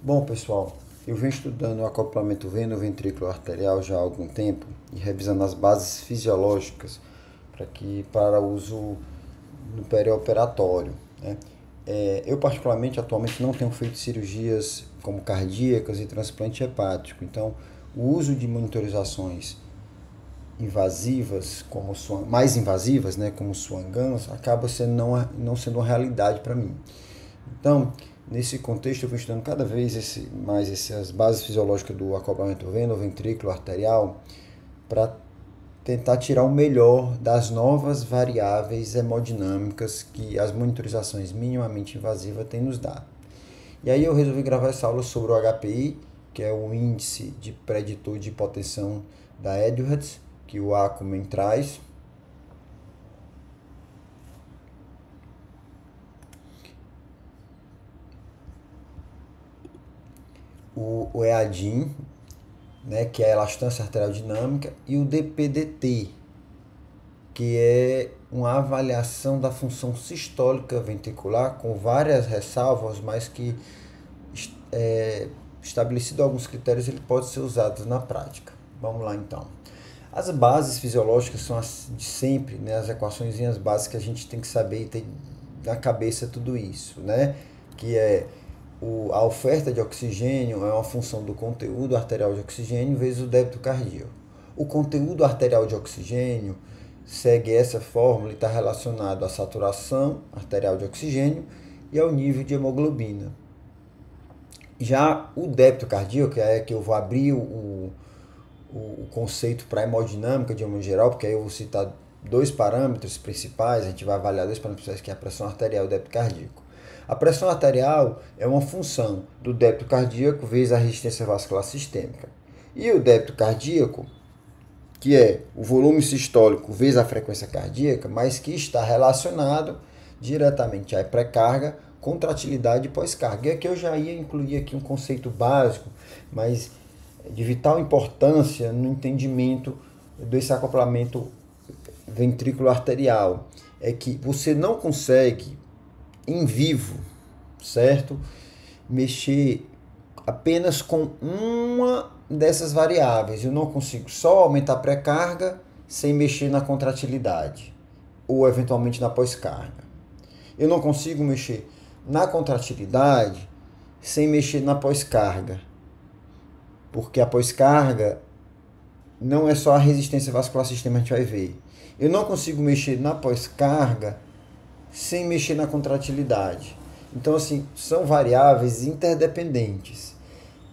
Bom, pessoal, eu venho estudando o acoplamento veno-ventrículo arterial já há algum tempo e revisando as bases fisiológicas para que para uso no perioperatório. Né? É, eu, particularmente, atualmente não tenho feito cirurgias como cardíacas e transplante hepático, então o uso de monitorizações invasivas, como sua, mais invasivas, né, como swanganos, acaba sendo não, é, não sendo uma realidade para mim. Então, Nesse contexto, eu fui estudando cada vez esse, mais essas bases fisiológicas do acoplamento veno-ventrículo arterial para tentar tirar o melhor das novas variáveis hemodinâmicas que as monitorizações minimamente invasivas têm nos dado. E aí eu resolvi gravar essa aula sobre o HPI, que é o índice de preditor de hipotensão da Edwards, que o Acumen traz, o, o EADIN, né, que é a elastância arterial dinâmica, e o DPDT, que é uma avaliação da função sistólica ventricular com várias ressalvas, mas que é, estabelecido alguns critérios ele pode ser usado na prática. Vamos lá então. As bases fisiológicas são as de sempre, né, as equações básicas que a gente tem que saber e ter na cabeça tudo isso, né? Que é o, a oferta de oxigênio é uma função do conteúdo arterial de oxigênio vezes o débito cardíaco. O conteúdo arterial de oxigênio segue essa fórmula e está relacionado à saturação arterial de oxigênio e ao nível de hemoglobina. Já o débito cardíaco, é que eu vou abrir o, o, conceito para hemodinâmica de uma geral, porque aí eu vou citar dois parâmetros principais, a gente vai avaliar dois parâmetros principais, que é a pressão arterial e o débito cardíaco. A pressão arterial é uma função do débito cardíaco vezes a resistência vascular sistêmica. E o débito cardíaco, que é o volume sistólico vezes a frequência cardíaca, mas que está relacionado diretamente à pré-carga, contratilidade e pós-carga. E aqui eu já ia incluir aqui um conceito básico, mas de vital importância no entendimento desse acoplamento ventrículo arterial. É que você não consegue em vivo, certo? Mexer apenas com uma dessas variáveis. Eu não consigo só aumentar a pré-carga sem mexer na contratilidade ou eventualmente na pós-carga. Eu não consigo mexer na contratilidade sem mexer na pós-carga. Porque a pós-carga não é só a resistência vascular sistema, a gente vai ver. Eu não consigo mexer na pós-carga sem mexer na contratilidade. Então, assim, são variáveis interdependentes.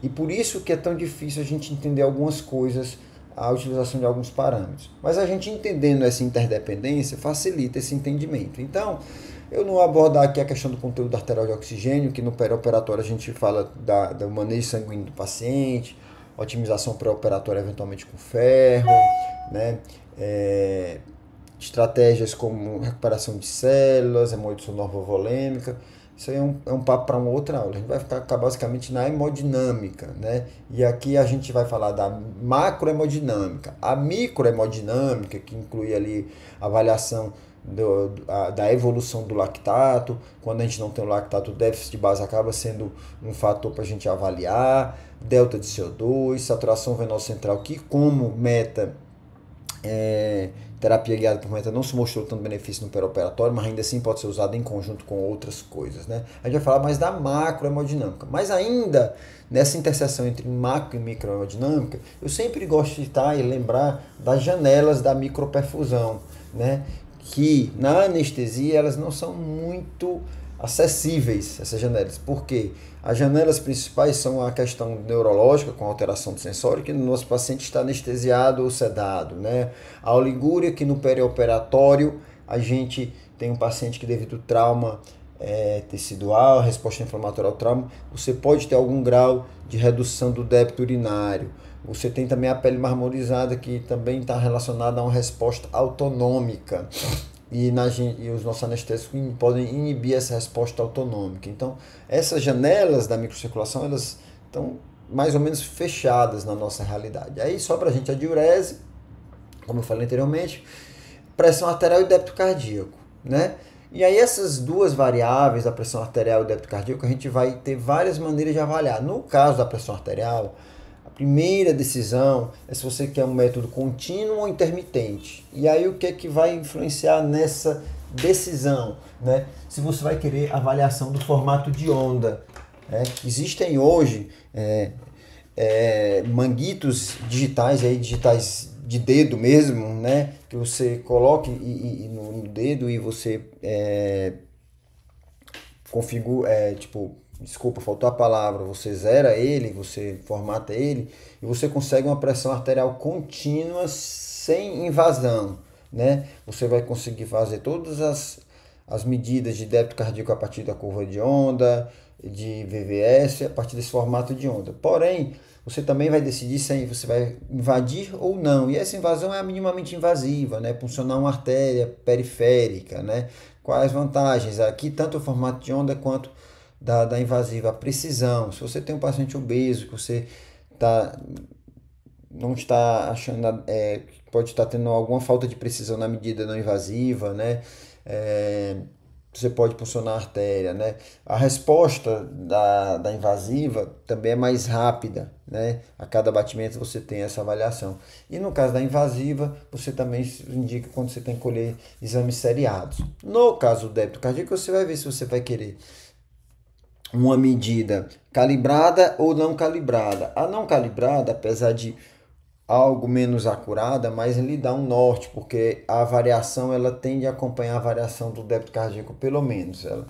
E por isso que é tão difícil a gente entender algumas coisas, a utilização de alguns parâmetros. Mas a gente entendendo essa interdependência facilita esse entendimento. Então, eu não vou abordar aqui a questão do conteúdo arterial de oxigênio, que no pré-operatório a gente fala da, do manejo sanguíneo do paciente, otimização pré-operatória eventualmente com ferro, né? É, estratégias como recuperação de células, hemodiluição normovolêmica. Isso aí é um, é um papo para uma outra aula. A gente vai ficar basicamente na hemodinâmica, né? E aqui a gente vai falar da macrohemodinâmica. A microhemodinâmica, que inclui ali a avaliação do, a, da evolução do lactato. Quando a gente não tem o lactato, o déficit de base acaba sendo um fator para a gente avaliar. Delta de CO2, saturação venosa central, que como meta é, terapia guiada por meta não se mostrou tanto benefício no pré-operatório, mas ainda assim pode ser usada em conjunto com outras coisas. Né? A gente vai falar mais da macro hemodinâmica mas ainda nessa interseção entre macro e micro hemodinâmica eu sempre gosto de estar e lembrar das janelas da microperfusão, né? que na anestesia elas não são muito acessíveis, essas janelas. Por quê? As janelas principais são a questão neurológica, com alteração do sensório, que no nosso paciente está anestesiado ou sedado. Né? A oligúria, que no perioperatório, a gente tem um paciente que, devido ao trauma é, tecidual, resposta inflamatória ao trauma, você pode ter algum grau de redução do débito urinário. Você tem também a pele marmorizada, que também está relacionada a uma resposta autonômica e, na, e, os nossos anestésicos podem inibir essa resposta autonômica. Então, essas janelas da microcirculação, elas estão mais ou menos fechadas na nossa realidade. Aí sobra a gente a diurese, como eu falei anteriormente, pressão arterial e débito cardíaco, né? E aí essas duas variáveis, da pressão arterial e débito cardíaco, a gente vai ter várias maneiras de avaliar. No caso da pressão arterial, primeira decisão é se você quer um método contínuo ou intermitente. E aí o que é que vai influenciar nessa decisão, né? Se você vai querer avaliação do formato de onda. Né? Existem hoje é, é, manguitos digitais, aí, digitais de dedo mesmo, né? Que você coloque e, e, no dedo e você é, configura, é, tipo, desculpa, faltou a palavra, você zera ele, você formata ele e você consegue uma pressão arterial contínua sem invasão, né? Você vai conseguir fazer todas as, as medidas de débito cardíaco a partir da curva de onda, de VVS, a partir desse formato de onda. Porém, você também vai decidir se você vai invadir ou não. E essa invasão é minimamente invasiva, né? funcionar uma artéria periférica, né? Quais vantagens? Aqui, tanto o formato de onda quanto da, da invasiva, a precisão. Se você tem um paciente obeso, que você tá, não está achando, é, pode estar tendo alguma falta de precisão na medida não invasiva, né? É, você pode funcionar a artéria, né? A resposta da, da invasiva também é mais rápida, né? A cada batimento você tem essa avaliação. E no caso da invasiva, você também indica quando você tem que colher exames seriados. No caso do débito cardíaco, você vai ver se você vai querer uma medida calibrada ou não calibrada. A não calibrada, apesar de algo menos acurada, mas lhe dá um norte, porque a variação ela tende a acompanhar a variação do débito cardíaco, pelo menos. Ela,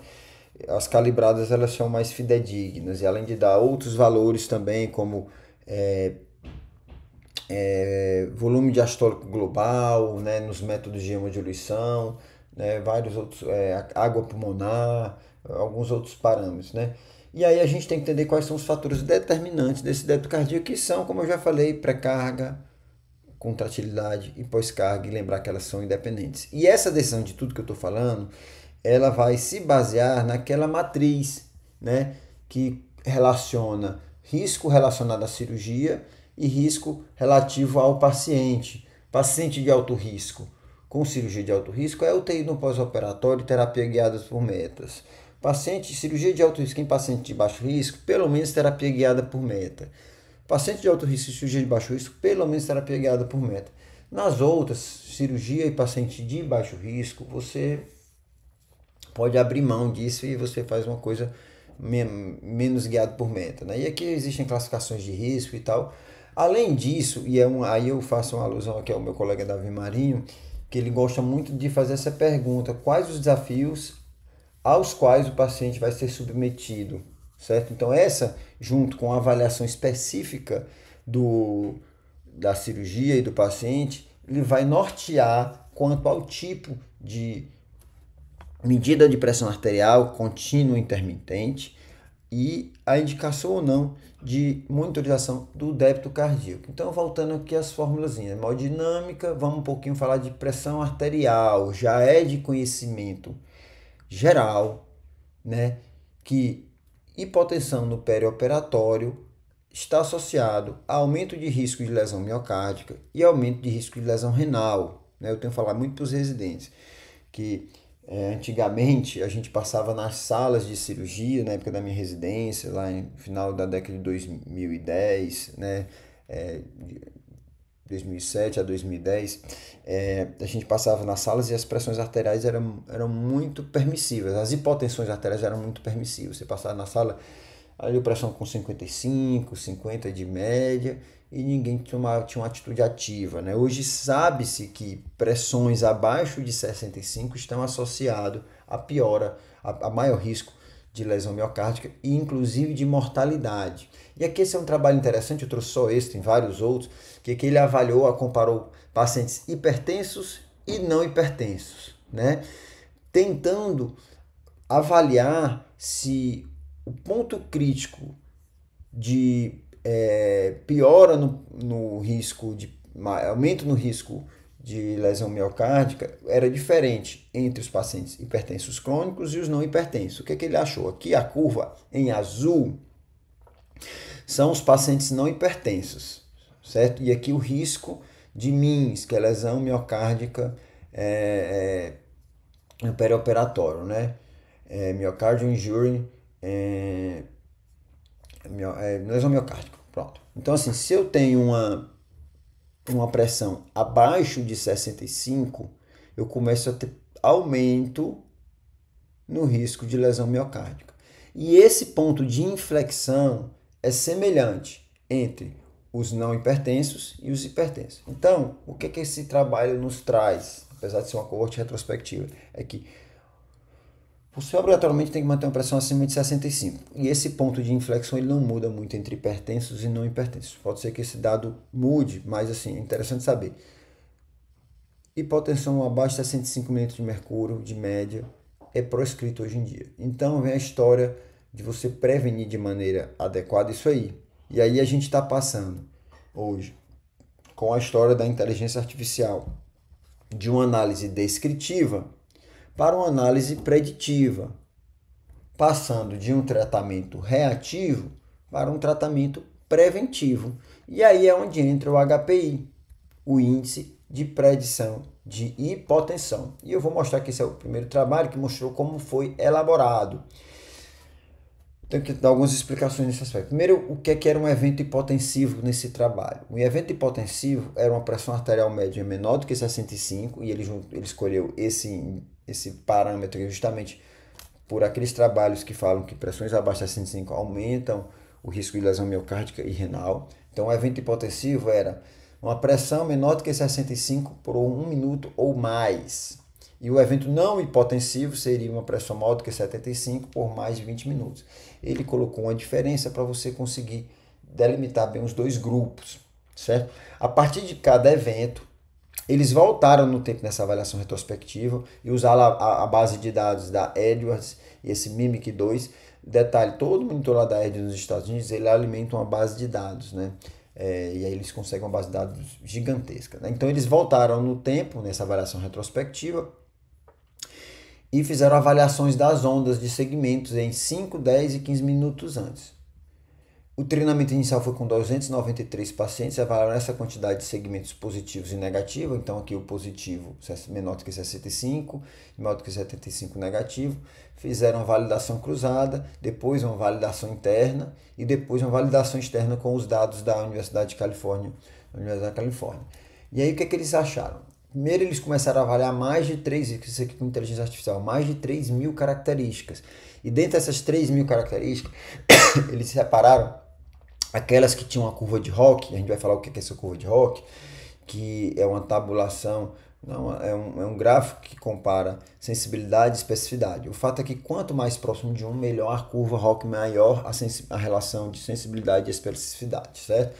as calibradas elas são mais fidedignas, e além de dar outros valores também, como é, é, volume diastólico global, né, nos métodos de hemodiluição, né, vários outros, é, água pulmonar, alguns outros parâmetros, né? E aí a gente tem que entender quais são os fatores determinantes desse débito cardíaco, que são, como eu já falei, pré-carga, contratilidade e pós-carga, e lembrar que elas são independentes. E essa decisão de tudo que eu estou falando, ela vai se basear naquela matriz, né? Que relaciona risco relacionado à cirurgia e risco relativo ao paciente. Paciente de alto risco com cirurgia de alto risco é UTI no pós-operatório e terapia guiada por metas. Paciente, cirurgia de alto risco em paciente de baixo risco, pelo menos terapia guiada por meta. Paciente de alto risco em cirurgia de baixo risco, pelo menos terapia guiada por meta. Nas outras, cirurgia e paciente de baixo risco, você pode abrir mão disso e você faz uma coisa menos guiada por meta. Né? E aqui existem classificações de risco e tal. Além disso, e é um, aí eu faço uma alusão aqui ao meu colega Davi Marinho, que ele gosta muito de fazer essa pergunta: quais os desafios aos quais o paciente vai ser submetido, certo? Então, essa, junto com a avaliação específica do, da cirurgia e do paciente, ele vai nortear quanto ao tipo de medida de pressão arterial contínua intermitente e a indicação ou não de monitorização do débito cardíaco. Então, voltando aqui às fórmulas, hemodinâmica, vamos um pouquinho falar de pressão arterial, já é de conhecimento geral, né, que hipotensão no perioperatório está associado a aumento de risco de lesão miocárdica e aumento de risco de lesão renal. Né? Eu tenho falado muito para os residentes que é, antigamente a gente passava nas salas de cirurgia, na época da minha residência, lá no final da década de 2010, né? É, 2007 a 2010, é, a gente passava nas salas e as pressões arteriais eram, eram muito permissivas, as hipotensões arteriais eram muito permissivas. Você passava na sala, ali o pressão com 55, 50 de média e ninguém tinha uma, tinha uma atitude ativa. Né? Hoje sabe-se que pressões abaixo de 65 estão associadas a piora, a, a maior risco de lesão miocárdica e inclusive de mortalidade. E aqui esse é um trabalho interessante, eu trouxe só este, tem vários outros, que ele avaliou, comparou pacientes hipertensos e não hipertensos, né? Tentando avaliar se o ponto crítico de é, piora no, no risco de aumento no risco de lesão miocárdica era diferente entre os pacientes hipertensos crônicos e os não hipertensos. O que, é que ele achou? Aqui a curva em azul são os pacientes não hipertensos, certo? E aqui o risco de MINS, que é lesão miocárdica é, é, perioperatório, né? É, miocardial injury, é, é, lesão miocárdica, pronto. Então, assim, se eu tenho uma uma pressão abaixo de 65, eu começo a ter aumento no risco de lesão miocárdica. E esse ponto de inflexão é semelhante entre os não hipertensos e os hipertensos. Então, o que, é que esse trabalho nos traz, apesar de ser uma coorte retrospectiva? É que você obrigatoriamente tem que manter uma pressão acima de 65. E esse ponto de inflexão ele não muda muito entre hipertensos e não hipertensos. Pode ser que esse dado mude, mas assim, é interessante saber. Hipotensão abaixo de 65 mm de mercúrio de média é proscrito hoje em dia. Então vem a história de você prevenir de maneira adequada isso aí. E aí a gente está passando hoje com a história da inteligência artificial de uma análise descritiva para uma análise preditiva, passando de um tratamento reativo para um tratamento preventivo. E aí é onde entra o HPI, o índice de predição de hipotensão. E eu vou mostrar que esse é o primeiro trabalho que mostrou como foi elaborado tenho que dar algumas explicações nesse aspecto. Primeiro, o que, é que era um evento hipotensivo nesse trabalho? Um evento hipotensivo era uma pressão arterial média menor do que 65, e ele, ele escolheu esse, esse parâmetro justamente por aqueles trabalhos que falam que pressões abaixo de 65 aumentam o risco de lesão miocárdica e renal. Então, o evento hipotensivo era uma pressão menor do que 65 por um minuto ou mais. E o evento não hipotensivo seria uma pressão maior do que 75 por mais de 20 minutos. Ele colocou uma diferença para você conseguir delimitar bem os dois grupos, certo? A partir de cada evento, eles voltaram no tempo nessa avaliação retrospectiva e usaram a, a, base de dados da Edwards e esse Mimic 2. Detalhe, todo monitor lá da Edwards nos Estados Unidos, ele alimenta uma base de dados, né? É, e aí eles conseguem uma base de dados gigantesca. Né? Então eles voltaram no tempo, nessa avaliação retrospectiva, e fizeram avaliações das ondas de segmentos em 5, 10 e 15 minutos antes. O treinamento inicial foi com 293 pacientes, avaliaram essa quantidade de segmentos positivos e negativos, então aqui o positivo menor do que 65, menor do que 75 negativo, fizeram uma validação cruzada, depois uma validação interna e depois uma validação externa com os dados da Universidade de Califórnia, Universidade da Califórnia. E aí o que, é que eles acharam? Primeiro, eles começaram a avaliar mais de 3, isso aqui com inteligência artificial, mais de 3 mil características. E dentro dessas 3 mil características, eles separaram aquelas que tinham a curva de Rock, a gente vai falar o que é essa curva de Rock, que é uma tabulação, não, é, um, é um gráfico que compara sensibilidade e especificidade. O fato é que quanto mais próximo de um, melhor a curva Rock, maior a, a relação de sensibilidade e especificidade, certo?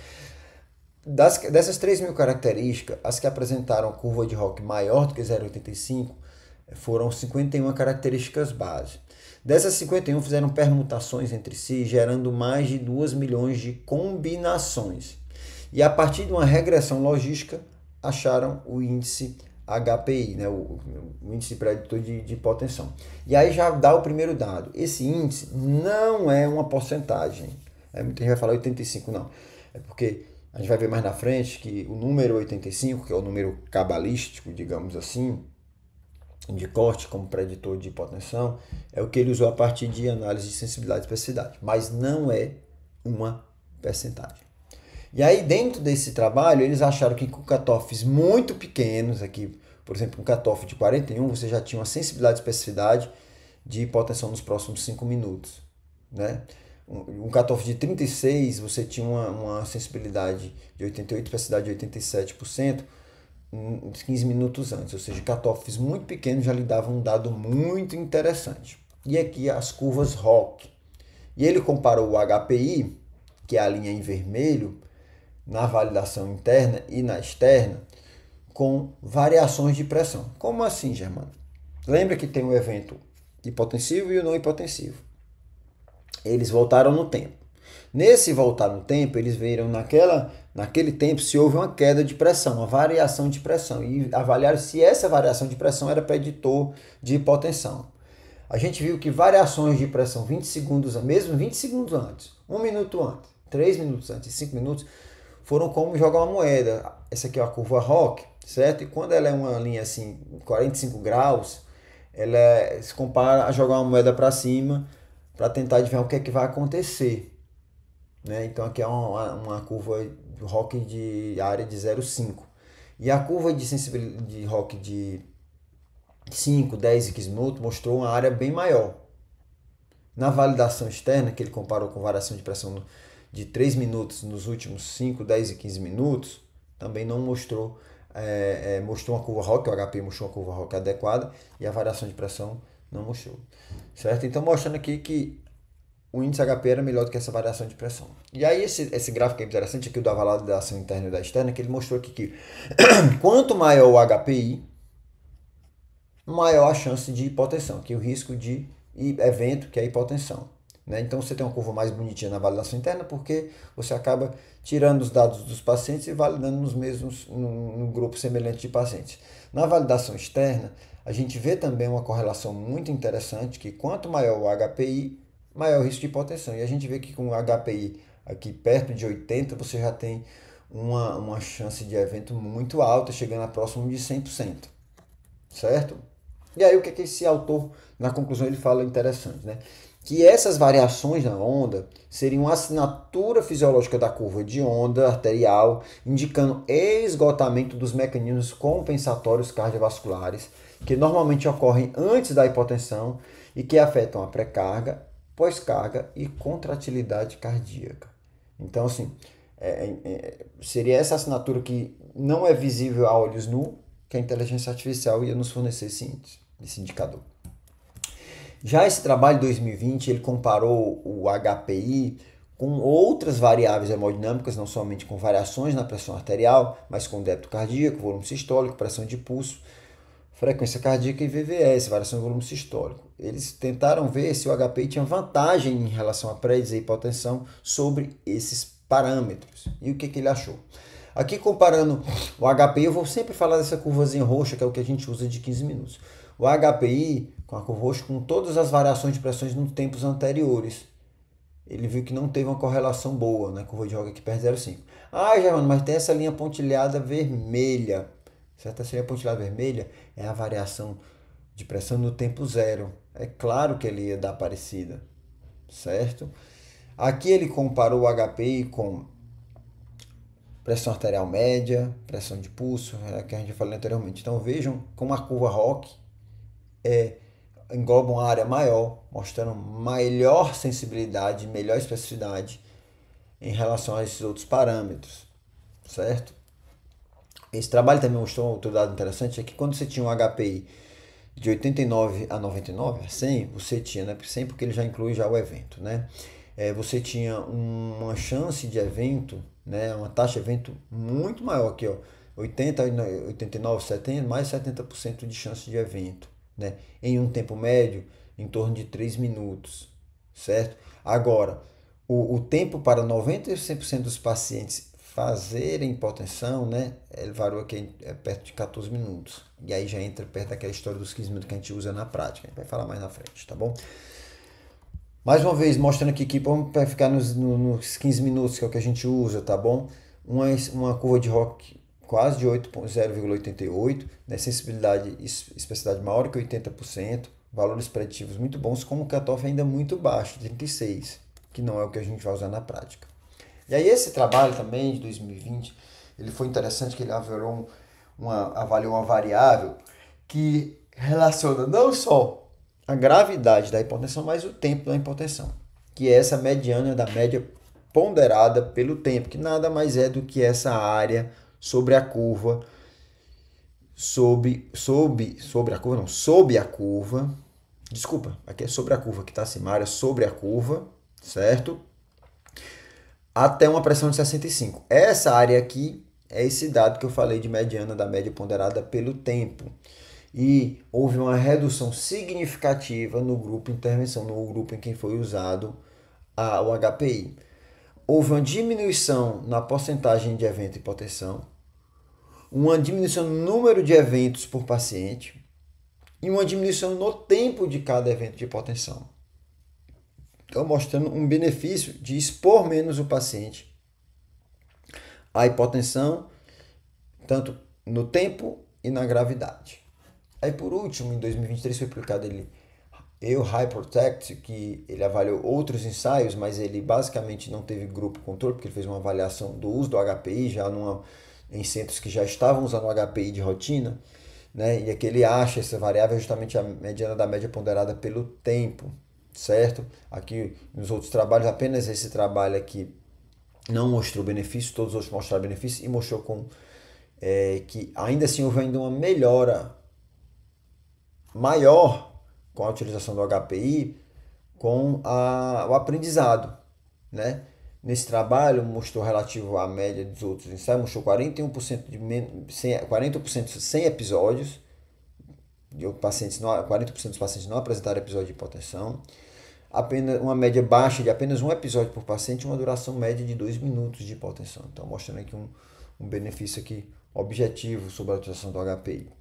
Das, dessas 3 mil características, as que apresentaram curva de Rock maior do que 0,85 eh, foram 51 características base. Dessas 51 fizeram permutações entre si, gerando mais de 2 milhões de combinações. E a partir de uma regressão logística, acharam o índice HPI, né, o, o índice preditor de, de hipotensão. E aí já dá o primeiro dado. Esse índice não é uma porcentagem. É, muita gente vai falar 85, não. É porque a gente vai ver mais na frente que o número 85, que é o número cabalístico, digamos assim, de corte como preditor de hipotensão, é o que ele usou a partir de análise de sensibilidade e especificidade, mas não é uma percentagem. E aí, dentro desse trabalho, eles acharam que com cutoffs muito pequenos, aqui, por exemplo, um cutoff de 41, você já tinha uma sensibilidade e especificidade de hipotensão nos próximos 5 minutos. Né? um cutoff de 36, você tinha uma, uma sensibilidade de 88, cidade de 87%, 15 hum, minutos antes, ou seja, cutoffs muito pequenos já lhe davam um dado muito interessante. E aqui as curvas ROC. E ele comparou o HPI, que é a linha em vermelho, na validação interna e na externa, com variações de pressão. Como assim, Germano? Lembra que tem o evento hipotensivo e o não hipotensivo. Eles voltaram no tempo. Nesse voltar no tempo, eles viram naquela, naquele tempo se houve uma queda de pressão, uma variação de pressão, e avaliaram se essa variação de pressão era preditor de hipotensão. A gente viu que variações de pressão 20 segundos, mesmo 20 segundos antes, 1 minuto antes, 3 minutos antes, 5 minutos, foram como jogar uma moeda. Essa aqui é a curva Rock, certo? E quando ela é uma linha assim, 45 graus, ela se compara a jogar uma moeda para cima para tentar adivinhar o que é que vai acontecer. Né? Então aqui é uma, uma curva de rock de área de 0,5. E a curva de sensibilidade de rock de 5, 10 e 15 minutos mostrou uma área bem maior. Na validação externa, que ele comparou com variação de pressão de 3 minutos nos últimos 5, 10 e 15 minutos, também não mostrou, é, é, mostrou uma curva rock, o HP mostrou uma curva rock adequada e a variação de pressão não mostrou certo? Então mostrando aqui que o índice HP era melhor do que essa variação de pressão. E aí esse, esse gráfico é interessante aqui, o da ação interna e da externa, que ele mostrou aqui que quanto maior o HPI, maior a chance de hipotensão, que é o risco de evento que é a hipotensão. Né? Então você tem uma curva mais bonitinha na validação interna porque você acaba tirando os dados dos pacientes e validando nos mesmos, no grupo semelhante de pacientes. Na validação externa, a gente vê também uma correlação muito interessante que quanto maior o HPI, maior o risco de hipotensão. E a gente vê que com o HPI aqui perto de 80, você já tem uma, uma chance de evento muito alta, chegando a próximo de 100%. Certo? E aí o que, é que esse autor, na conclusão, ele fala interessante, né? que essas variações na onda seriam a assinatura fisiológica da curva de onda arterial, indicando esgotamento dos mecanismos compensatórios cardiovasculares, que normalmente ocorrem antes da hipotensão e que afetam a pré-carga, pós-carga e contratilidade cardíaca. Então, assim, é, é, é seria essa assinatura que não é visível a olhos nu que é a inteligência artificial ia nos fornecer esse, índice, esse indicador. Já esse trabalho de 2020, ele comparou o HPI com outras variáveis hemodinâmicas, não somente com variações na pressão arterial, mas com débito cardíaco, volume sistólico, pressão de pulso, frequência cardíaca e VVS, variação de volume sistólico. Eles tentaram ver se o HPI tinha vantagem em relação à prédios e hipotensão sobre esses parâmetros. E o que, que ele achou? Aqui comparando o HPI, eu vou sempre falar dessa curvazinha roxa, que é o que a gente usa de 15 minutos. O HPI com a curva com todas as variações de pressões nos tempos anteriores. Ele viu que não teve uma correlação boa na né? curva de Hogg aqui perto 0,5. Ah, Germano, mas tem essa linha pontilhada vermelha. Certo? Essa linha pontilhada vermelha é a variação de pressão no tempo zero. É claro que ele ia dar parecida, certo? Aqui ele comparou o HPI com pressão arterial média, pressão de pulso, é que a gente falou anteriormente. Então vejam como a curva Rock é engloba uma área maior, mostrando melhor sensibilidade, melhor especificidade em relação a esses outros parâmetros, certo? Esse trabalho também mostrou outro dado interessante, é que quando você tinha um HPI de 89 a 99, 100, você tinha, né? 100 porque ele já inclui já o evento, né? É, você tinha uma chance de evento, né? Uma taxa de evento muito maior aqui, ó. 80, 89, 70, mais 70% de chance de evento né? Em um tempo médio, em torno de 3 minutos, certo? Agora, o, o tempo para 95% dos pacientes fazerem hipotensão, né? Ele é, varou aqui é perto de 14 minutos. E aí já entra perto daquela história dos 15 minutos que a gente usa na prática. A gente vai falar mais na frente, tá bom? Mais uma vez, mostrando aqui que para ficar nos, nos 15 minutos, que é o que a gente usa, tá bom? Uma, uma curva de rock quase de 0,88, né? sensibilidade e especificidade maior que 80%, valores preditivos muito bons, com o cutoff ainda muito baixo, 36, que não é o que a gente vai usar na prática. E aí esse trabalho também de 2020, ele foi interessante que ele avaliou uma, avaliou uma variável que relaciona não só a gravidade da hipotensão, mas o tempo da hipotensão, que é essa mediana da média ponderada pelo tempo, que nada mais é do que essa área sobre a curva, sobre, sobre, sobre a curva, não, sob a curva, desculpa, aqui é sobre a curva que está acima, área sobre a curva, certo? Até uma pressão de 65. Essa área aqui é esse dado que eu falei de mediana da média ponderada pelo tempo. E houve uma redução significativa no grupo intervenção, no grupo em quem foi usado a, o HPI houve uma diminuição na porcentagem de evento e hipotensão, uma diminuição no número de eventos por paciente e uma diminuição no tempo de cada evento de hipotensão, Então, mostrando um benefício de expor menos o paciente à hipotensão, tanto no tempo e na gravidade. Aí, por último, em 2023 foi publicado ele e o que ele avaliou outros ensaios, mas ele basicamente não teve grupo controle, porque ele fez uma avaliação do uso do HPI já numa, em centros que já estavam usando o HPI de rotina, né? e aqui ele acha essa variável justamente a mediana da média ponderada pelo tempo, certo? Aqui nos outros trabalhos, apenas esse trabalho aqui não mostrou benefício, todos os outros mostraram benefício e mostrou com, é, que ainda assim houve ainda uma melhora maior com a utilização do HPI com a, o aprendizado, né? Nesse trabalho mostrou relativo à média dos outros ensaios, mostrou 41% de menos, 40% sem episódios, de pacientes não, 40% dos pacientes não apresentaram episódio de hipotensão, apenas uma média baixa de apenas um episódio por paciente, uma duração média de 2 minutos de hipotensão. Então, mostrando aqui um, um benefício aqui objetivo sobre a utilização do HPI.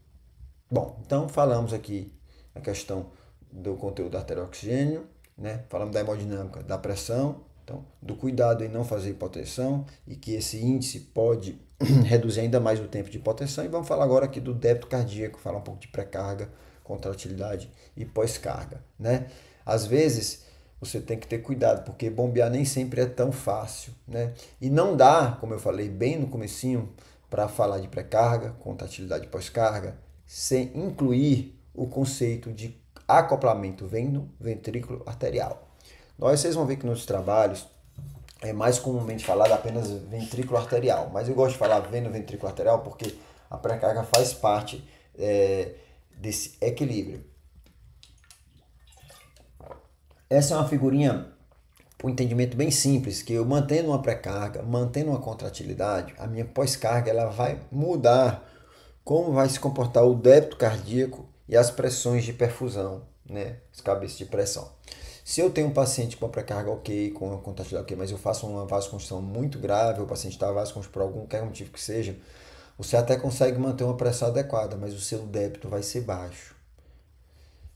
Bom, então falamos aqui a questão do conteúdo oxigênio, né? falamos da hemodinâmica, da pressão, então, do cuidado em não fazer hipotensão e que esse índice pode reduzir ainda mais o tempo de hipotensão. E vamos falar agora aqui do débito cardíaco, falar um pouco de pré-carga, contratilidade e pós-carga. Né? Às vezes você tem que ter cuidado, porque bombear nem sempre é tão fácil. Né? E não dá, como eu falei bem no comecinho, para falar de pré-carga, contratilidade e pós-carga, sem incluir o conceito de acoplamento veno-ventrículo arterial. Nós vocês vão ver que nos trabalhos é mais comumente falado apenas ventrículo arterial, mas eu gosto de falar veno-ventrículo arterial porque a pré-carga faz parte é, desse equilíbrio. Essa é uma figurinha um entendimento bem simples, que eu mantendo uma pré-carga, mantendo uma contratilidade, a minha pós-carga ela vai mudar como vai se comportar o débito cardíaco e as pressões de perfusão, né? As cabeças de pressão. Se eu tenho um paciente com a pré-carga ok, com a contatilidade ok, mas eu faço uma vasoconstrição muito grave, o paciente está vasoconstr por algum motivo que seja, você até consegue manter uma pressão adequada, mas o seu débito vai ser baixo.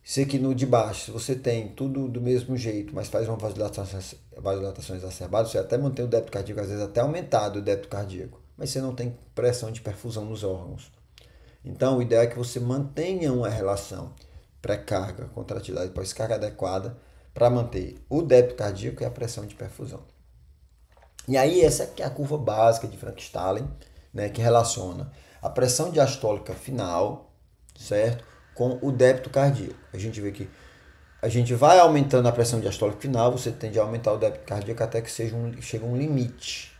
Se aqui no de baixo, se você tem tudo do mesmo jeito, mas faz uma vasodilatação, vasodilatação exacerbada, você até mantém o débito cardíaco, às vezes até aumentado o débito cardíaco, mas você não tem pressão de perfusão nos órgãos. Então, o ideal é que você mantenha uma relação pré-carga, contratilidade pós-carga adequada para manter o débito cardíaco e a pressão de perfusão. E aí essa que é a curva básica de Frank-Stalin, né, que relaciona a pressão diastólica final, certo, com o débito cardíaco. A gente vê que a gente vai aumentando a pressão diastólica final, você tende a aumentar o débito cardíaco até que seja um, chega um limite,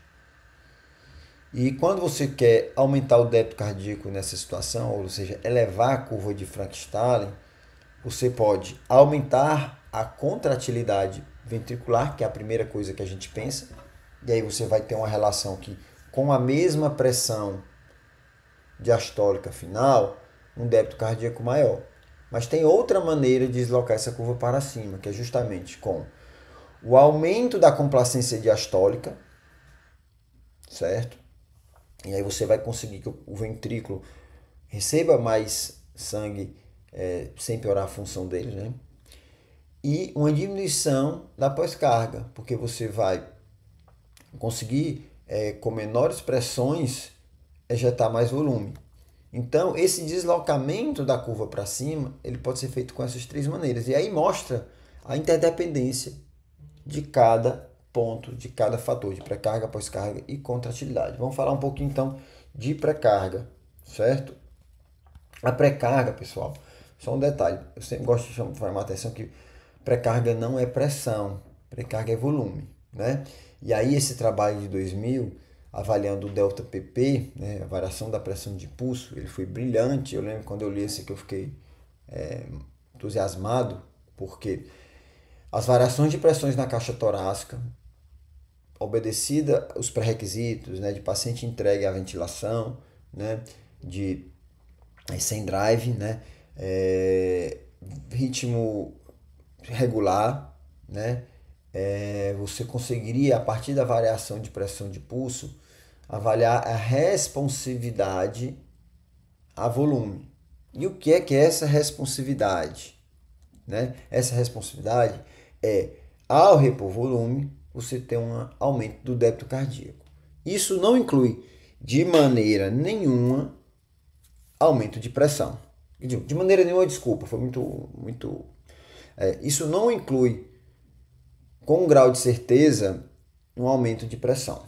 e quando você quer aumentar o débito cardíaco nessa situação, ou seja, elevar a curva de Frank-Starling, você pode aumentar a contratilidade ventricular, que é a primeira coisa que a gente pensa, e aí você vai ter uma relação que, com a mesma pressão diastólica final, um débito cardíaco maior. Mas tem outra maneira de deslocar essa curva para cima, que é justamente com o aumento da complacência diastólica, certo? E aí você vai conseguir que o ventrículo receba mais sangue é, sem piorar a função dele, né? E uma diminuição da pós-carga, porque você vai conseguir, é, com menores pressões, ejetar mais volume. Então, esse deslocamento da curva para cima, ele pode ser feito com essas três maneiras. E aí mostra a interdependência de cada ponto de cada fator, de pré-carga, pós-carga e contratilidade. Vamos falar um pouquinho então de pré-carga, certo? A pré-carga, pessoal, só um detalhe, eu sempre gosto de chamar a atenção que pré-carga não é pressão, pré-carga é volume, né? E aí esse trabalho de 2000, avaliando o delta PP, né, a variação da pressão de pulso, ele foi brilhante. Eu lembro quando eu li esse que eu fiquei é, entusiasmado, porque as variações de pressões na caixa torácica, obedecida os pré-requisitos né, de paciente entregue à ventilação, né, de eh, sem drive, né, é, ritmo regular, né, é, você conseguiria, a partir da variação de pressão de pulso, avaliar a responsividade a volume. E o que é que é essa responsividade? Né? Essa responsividade é, ao repor volume, você tem um aumento do débito cardíaco. Isso não inclui de maneira nenhuma aumento de pressão. De maneira nenhuma, desculpa, foi muito. muito é, isso não inclui, com um grau de certeza, um aumento de pressão.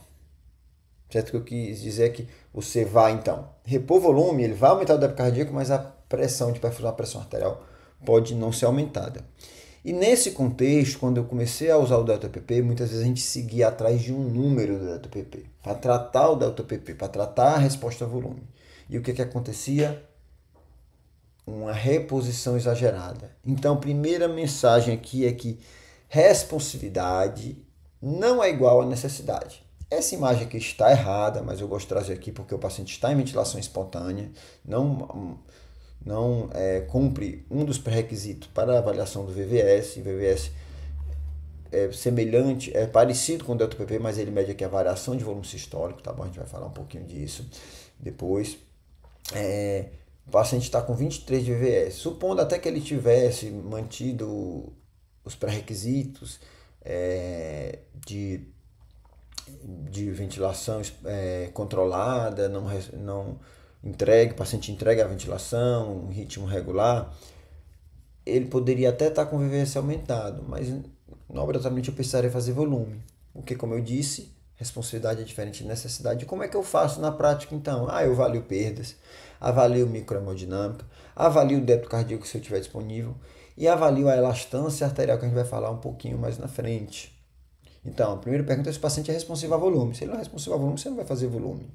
Certo? O que eu quis dizer é que você vai, então, repor volume, ele vai aumentar o débito cardíaco, mas a pressão de perfusão, a pressão arterial, pode não ser aumentada. E nesse contexto, quando eu comecei a usar o DeltaPP, muitas vezes a gente seguia atrás de um número do DeltaPP, para tratar o DeltaPP, para tratar a resposta a volume. E o que, que acontecia? Uma reposição exagerada. Então, a primeira mensagem aqui é que responsividade não é igual à necessidade. Essa imagem aqui está errada, mas eu gosto de trazer aqui porque o paciente está em ventilação espontânea, não não é, cumpre um dos pré-requisitos para a avaliação do VVS, o VVS é semelhante, é parecido com o delta-PP, mas ele mede aqui a variação de volume sistólico, tá bom? A gente vai falar um pouquinho disso depois. É, o paciente está com 23 de VVS. Supondo até que ele tivesse mantido os pré-requisitos é, de, de ventilação é, controlada, não, não entregue, o paciente entregue a ventilação, um ritmo regular, ele poderia até estar com vivência aumentado, mas obrigatoriamente eu precisaria fazer volume. Porque, como eu disse, responsabilidade é diferente de necessidade. Como é que eu faço na prática, então? Ah, eu avalio perdas, avalio microhemodinâmica, avalio o débito cardíaco se eu tiver disponível e avalio a elastância arterial, que a gente vai falar um pouquinho mais na frente. Então, a primeira pergunta é se o paciente é responsivo a volume. Se ele não é responsivo a volume, você não vai fazer volume.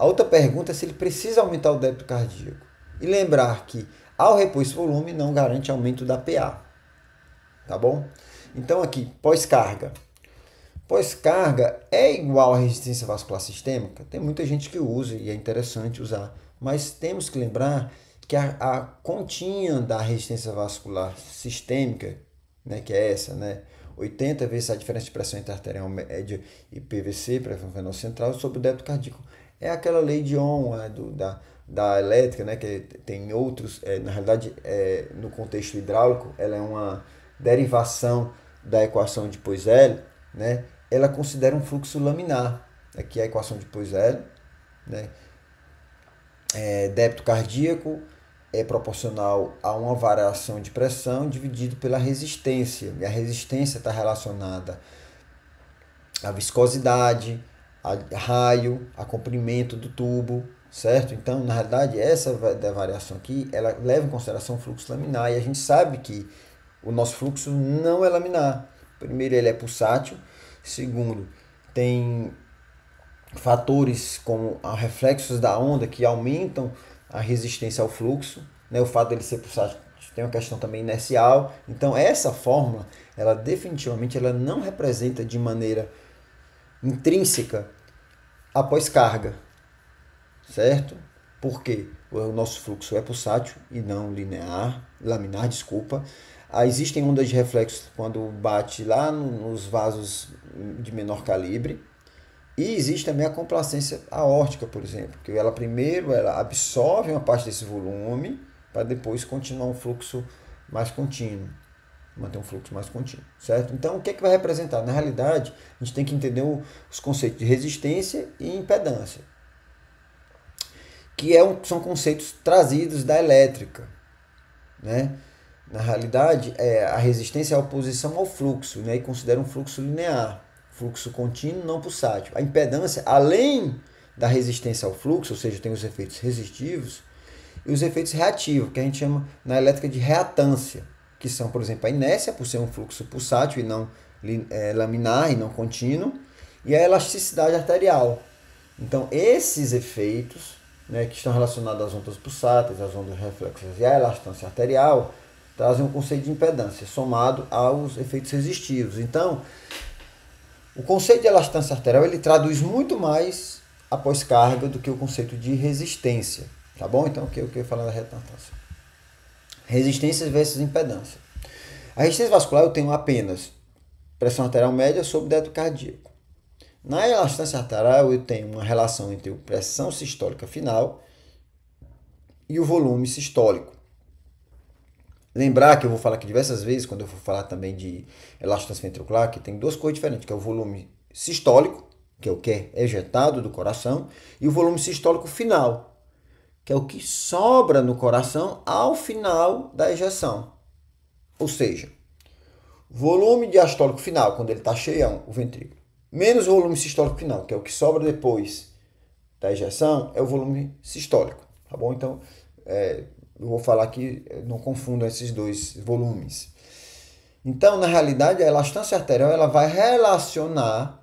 A outra pergunta é se ele precisa aumentar o débito cardíaco. E lembrar que, ao repor esse volume, não garante aumento da PA. Tá bom? Então, aqui, pós-carga. Pós-carga é igual à resistência vascular sistêmica? Tem muita gente que usa e é interessante usar, mas temos que lembrar que a, a continha da resistência vascular sistêmica, né, que é essa, né, 80 vezes a diferença de pressão interarterial média e PVC, pressão venosa central, sobre o débito cardíaco, é aquela lei de Ohm né, do, da, da elétrica, né, que tem outros, é, na realidade, é, no contexto hidráulico, ela é uma derivação da equação de Poiseuille, né, ela considera um fluxo laminar. Aqui né, é a equação de Poiseuille, né, é, débito cardíaco é proporcional a uma variação de pressão dividido pela resistência. E a resistência está relacionada à viscosidade, a raio, a comprimento do tubo, certo? Então, na realidade, essa variação aqui, ela leva em consideração o fluxo laminar e a gente sabe que o nosso fluxo não é laminar. Primeiro, ele é pulsátil. Segundo, tem fatores como reflexos da onda que aumentam a resistência ao fluxo, né? O fato dele ser pulsátil tem uma questão também inercial. Então, essa fórmula, ela definitivamente ela não representa de maneira intrínseca após carga, certo? Porque o nosso fluxo é pulsátil e não linear, laminar, desculpa. Ah, existem ondas de reflexo quando bate lá no, nos vasos de menor calibre. E existe também a complacência aórtica, por exemplo, que ela primeiro ela absorve uma parte desse volume para depois continuar um fluxo mais contínuo manter um fluxo mais contínuo, certo? Então, o que, é que vai representar? Na realidade, a gente tem que entender os conceitos de resistência e impedância, que é um, são conceitos trazidos da elétrica, né? Na realidade, é, a resistência é a oposição ao fluxo, né? E considera um fluxo linear, fluxo contínuo não pulsátil. A impedância, além da resistência ao fluxo, ou seja, tem os efeitos resistivos, e os efeitos reativos, que a gente chama na elétrica de reatância que são, por exemplo, a inércia, por ser um fluxo pulsátil e não é, laminar e não contínuo, e a elasticidade arterial. Então, esses efeitos né, que estão relacionados às ondas pulsáteis, às ondas reflexas e à elastância arterial, trazem um conceito de impedância somado aos efeitos resistivos. Então, o conceito de elastância arterial ele traduz muito mais após carga do que o conceito de resistência, tá bom? Então, o que eu queria falar da retentância? Resistência versus impedância. A resistência vascular eu tenho apenas pressão arterial média sobre débito cardíaco. Na elastância arterial eu tenho uma relação entre a pressão sistólica final e o volume sistólico. Lembrar que eu vou falar aqui diversas vezes quando eu for falar também de elastância ventricular, que tem duas coisas diferentes, que é o volume sistólico, que é o que é ejetado do coração, e o volume sistólico final, que é o que sobra no coração ao final da ejeção. Ou seja, volume diastólico final, quando ele está cheio o ventrículo, menos volume sistólico final, que é o que sobra depois da ejeção, é o volume sistólico. Tá bom? Então, é, eu vou falar aqui, é, não confundam esses dois volumes. Então, na realidade, a elastância arterial ela vai relacionar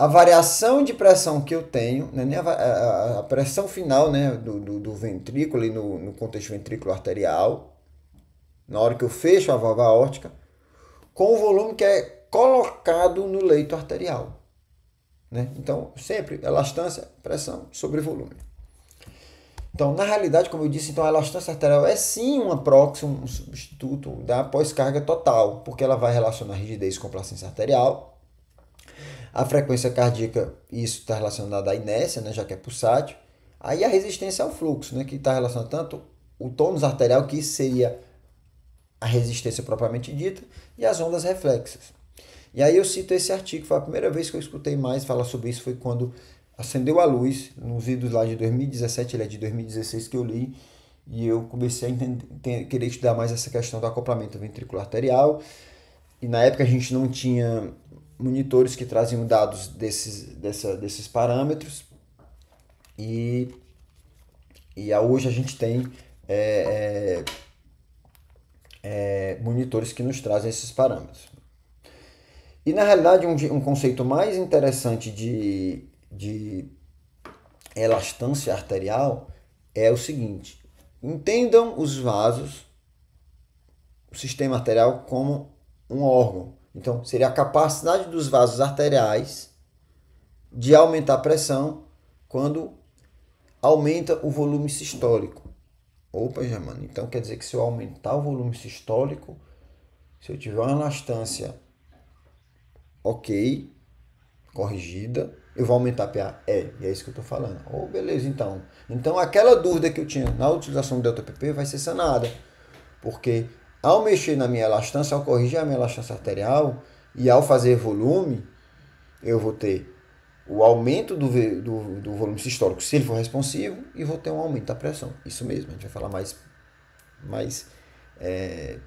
a variação de pressão que eu tenho, né, a, a, a pressão final né, do, do, do ventrículo, no, no contexto ventrículo arterial, na hora que eu fecho a válvula aórtica, com o volume que é colocado no leito arterial. Né? Então, sempre elastância, pressão sobre volume. Então, na realidade, como eu disse, então, a elastância arterial é sim uma próxima, um substituto da pós-carga total, porque ela vai relacionar rigidez com placência arterial, a frequência cardíaca, isso está relacionado à inércia, né, já que é pulsátil. Aí a resistência ao fluxo, né, que está relacionado tanto o tônus arterial, que seria a resistência propriamente dita, e as ondas reflexas. E aí eu cito esse artigo, foi a primeira vez que eu escutei mais falar sobre isso, foi quando acendeu a luz, nos vídeos lá de 2017, ele é de 2016 que eu li, e eu comecei a entender, querer estudar mais essa questão do acoplamento ventricular arterial, e na época a gente não tinha monitores que traziam dados desses, dessa, desses parâmetros e, e hoje a gente tem é, é, é, monitores que nos trazem esses parâmetros. E na realidade um, um conceito mais interessante de, de elastância arterial é o seguinte: entendam os vasos, o sistema arterial como um órgão. Então, seria a capacidade dos vasos arteriais de aumentar a pressão quando aumenta o volume sistólico. Opa, Germano, então quer dizer que se eu aumentar o volume sistólico, se eu tiver uma elastância ok, corrigida, eu vou aumentar a PA. É, e é isso que eu estou falando. Oh, beleza, então. Então aquela dúvida que eu tinha na utilização do delta PP vai ser sanada, porque ao mexer na minha elastância, ao corrigir a minha elastância arterial e ao fazer volume, eu vou ter o aumento do, do, do volume sistólico, se ele for responsivo, e vou ter um aumento da pressão. Isso mesmo, a gente vai falar mais, mais é,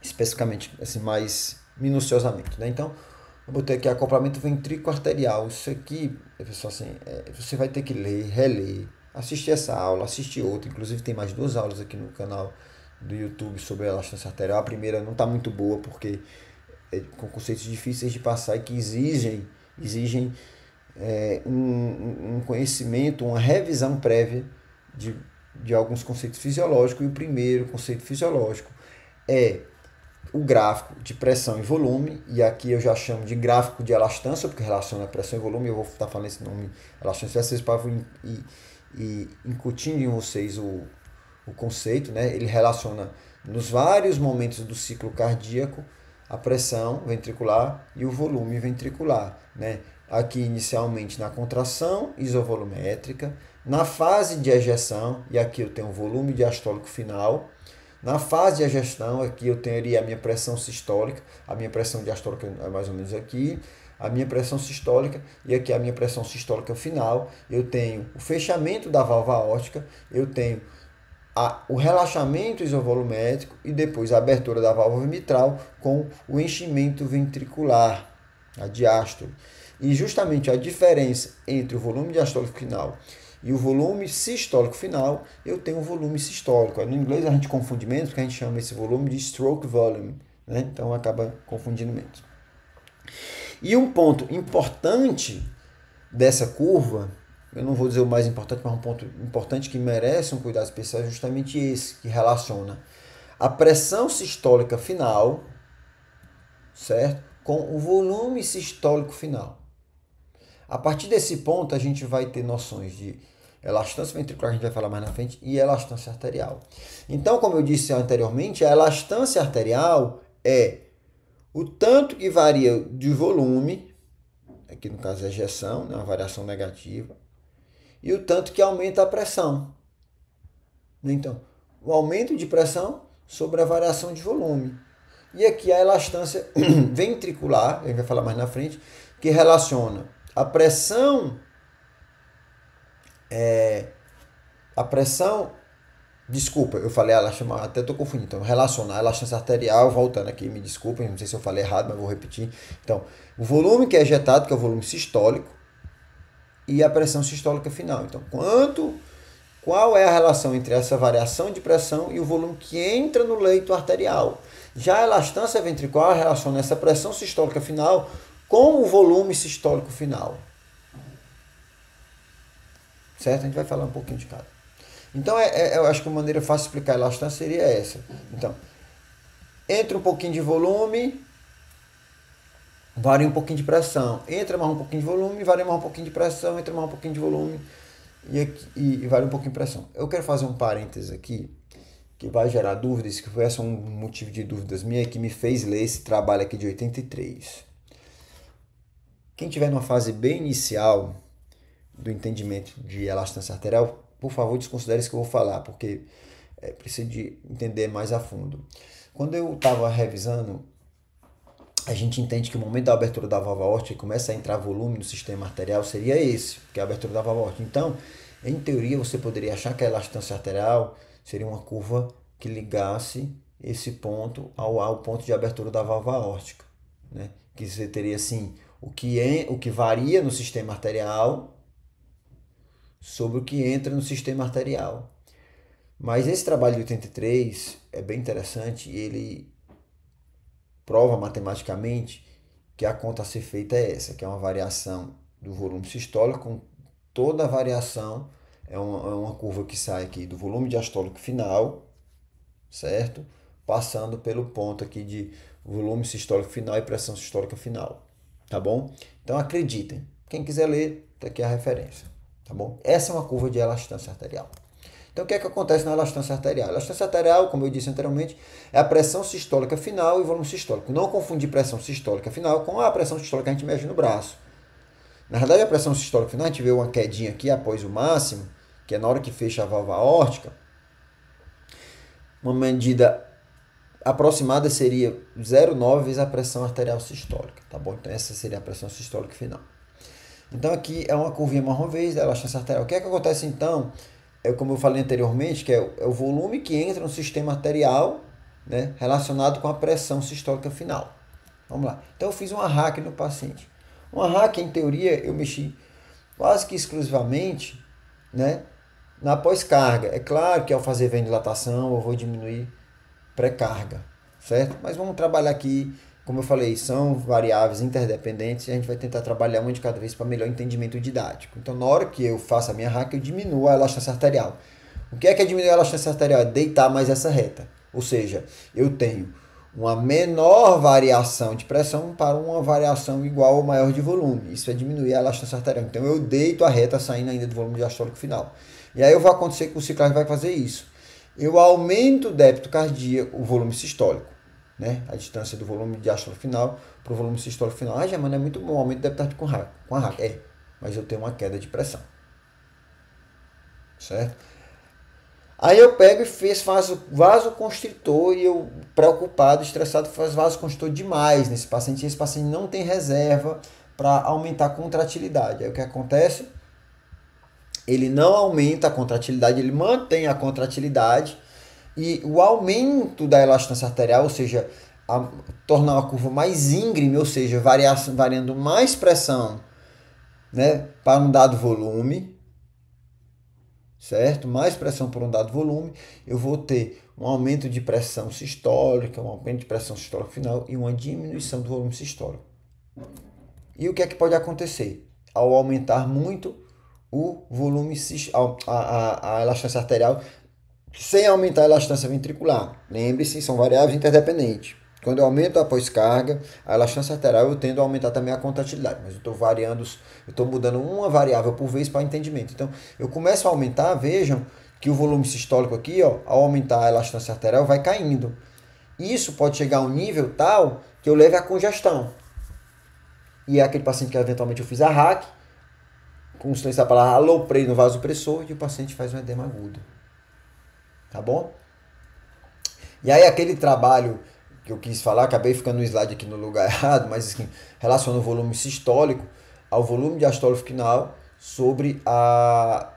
especificamente, assim, mais minuciosamente. Né? Então, eu botei aqui acoplamento ventrículo arterial. Isso aqui, pessoal, assim, é, você vai ter que ler, reler, assistir essa aula, assistir outra. Inclusive, tem mais duas aulas aqui no canal do YouTube sobre a elastância arterial. A primeira não está muito boa porque é com conceitos difíceis de passar e que exigem, exigem é, um, um conhecimento, uma revisão prévia de, de alguns conceitos fisiológicos. E o primeiro conceito fisiológico é o gráfico de pressão e volume, e aqui eu já chamo de gráfico de elastância, porque relaciona pressão e volume, eu vou estar falando esse nome elastância, vocês e, e incutindo em vocês o, o conceito, né? ele relaciona nos vários momentos do ciclo cardíaco a pressão ventricular e o volume ventricular. Né? Aqui inicialmente na contração isovolumétrica, na fase de ejeção, e aqui eu tenho o volume diastólico final, na fase de ejeção aqui eu teria a minha pressão sistólica, a minha pressão diastólica é mais ou menos aqui, a minha pressão sistólica e aqui a minha pressão sistólica final. Eu tenho o fechamento da válvula aórtica, eu tenho a, o relaxamento isovolumétrico e depois a abertura da válvula mitral com o enchimento ventricular, a diástole. E justamente a diferença entre o volume diastólico final e o volume sistólico final, eu tenho o volume sistólico. No inglês a gente confunde menos, porque a gente chama esse volume de stroke volume, né? então acaba confundindo menos. E um ponto importante dessa curva eu não vou dizer o mais importante, mas um ponto importante que merece um cuidado especial é justamente esse, que relaciona a pressão sistólica final, certo? Com o volume sistólico final. A partir desse ponto, a gente vai ter noções de elastância ventricular, a gente vai falar mais na frente, e elastância arterial. Então, como eu disse anteriormente, a elastância arterial é o tanto que varia de volume, aqui no caso é a ejeção, né, uma variação negativa, e o tanto que aumenta a pressão. Né? Então, o aumento de pressão sobre a variação de volume. E aqui a elastância ventricular, a gente vai falar mais na frente, que relaciona a pressão é, a pressão desculpa, eu falei elastância, até estou confundindo, então relacionar a elastância arterial, voltando aqui, me desculpem, não sei se eu falei errado, mas vou repetir. Então, o volume que é ejetado, que é o volume sistólico, e a pressão sistólica final. Então, quanto qual é a relação entre essa variação de pressão e o volume que entra no leito arterial? Já a elastância ventricular relaciona essa pressão sistólica final com o volume sistólico final. Certo? A gente vai falar um pouquinho de cada. Então, é, é, eu acho que uma maneira fácil de explicar a elastância seria essa. Então, entra um pouquinho de volume, varia um pouquinho de pressão, entra mais um pouquinho de volume, varia mais um pouquinho de pressão, entra mais um pouquinho de volume e, aqui, e, varia um pouquinho de pressão. Eu quero fazer um parênteses aqui que vai gerar dúvidas, que foi esse um motivo de dúvidas minha que me fez ler esse trabalho aqui de 83. Quem tiver numa fase bem inicial do entendimento de elastância arterial, por favor, desconsidere isso que eu vou falar, porque é, preciso de entender mais a fundo. Quando eu estava revisando a gente entende que o momento da abertura da válvula e começa a entrar volume no sistema arterial seria esse, que é a abertura da válvula aórtica. Então, em teoria, você poderia achar que a elastância arterial seria uma curva que ligasse esse ponto ao, ao ponto de abertura da válvula aórtica, né? Que você teria assim o que é, o que varia no sistema arterial sobre o que entra no sistema arterial. Mas esse trabalho de 83 é bem interessante e ele prova matematicamente que a conta a ser feita é essa, que é uma variação do volume sistólico com toda a variação, é uma, é uma curva que sai aqui do volume diastólico final, certo? Passando pelo ponto aqui de volume sistólico final e pressão sistólica final, tá bom? Então acreditem, quem quiser ler, tá aqui a referência, tá bom? Essa é uma curva de elastância arterial. Então, o que é que acontece na elastância arterial? A elastância arterial, como eu disse anteriormente, é a pressão sistólica final e volume sistólico. Não confundir pressão sistólica final com a pressão sistólica que a gente mede no braço. Na verdade, a pressão sistólica final, a gente vê uma quedinha aqui após o máximo, que é na hora que fecha a válvula aórtica. Uma medida aproximada seria 0,9 vezes a pressão arterial sistólica, tá bom? Então, essa seria a pressão sistólica final. Então, aqui é uma curvinha marrom vez da elastância arterial. O que é que acontece, então, é como eu falei anteriormente, que é, é o volume que entra no sistema arterial né, relacionado com a pressão sistólica final. Vamos lá. Então eu fiz uma hack no paciente. Uma hack, em teoria, eu mexi quase que exclusivamente né, na pós-carga. É claro que ao fazer ventilatação eu vou diminuir pré-carga, certo? Mas vamos trabalhar aqui como eu falei, são variáveis interdependentes e a gente vai tentar trabalhar uma de cada vez para melhor entendimento didático. Então, na hora que eu faço a minha hack, eu diminuo a elastância arterial. O que é que é diminuir a elastância arterial? É deitar mais essa reta. Ou seja, eu tenho uma menor variação de pressão para uma variação igual ou maior de volume. Isso é diminuir a elastância arterial. Então, eu deito a reta saindo ainda do volume diastólico final. E aí, vai acontecer que o ciclagem vai fazer isso. Eu aumento o débito cardíaco, o volume sistólico né? A distância do volume diástolo final para o volume sistólico final. Ah, Germano, é muito bom, aumento de deputado com a com a É, mas eu tenho uma queda de pressão. Certo? Aí eu pego e fiz, faço vasoconstritor e eu, preocupado, estressado, faz vasoconstritor demais nesse paciente. Esse paciente não tem reserva para aumentar a contratilidade. Aí o que acontece? Ele não aumenta a contratilidade, ele mantém a contratilidade e o aumento da elastância arterial, ou seja, a, tornar a curva mais íngreme, ou seja, variar, variando mais pressão né, para um dado volume, certo? Mais pressão por um dado volume, eu vou ter um aumento de pressão sistólica, um aumento de pressão sistólica final e uma diminuição do volume sistólico. E o que é que pode acontecer? Ao aumentar muito o volume, a, a, a elastância arterial, sem aumentar a elastância ventricular. Lembre-se, são variáveis interdependentes. Quando eu aumento a pós-carga, a elastância arterial, eu tendo a aumentar também a contratilidade. Mas eu estou variando, eu estou mudando uma variável por vez para entendimento. Então, eu começo a aumentar, vejam que o volume sistólico aqui, ó, ao aumentar a elastância arterial, vai caindo. Isso pode chegar a um nível tal que eu leve à congestão. E é aquele paciente que eventualmente eu fiz a hack, com silêncio da palavra aloprei no vasopressor e o paciente faz um edema agudo tá bom? E aí aquele trabalho que eu quis falar, acabei ficando no slide aqui no lugar errado, mas assim, relaciona o volume sistólico ao volume diastólico final sobre a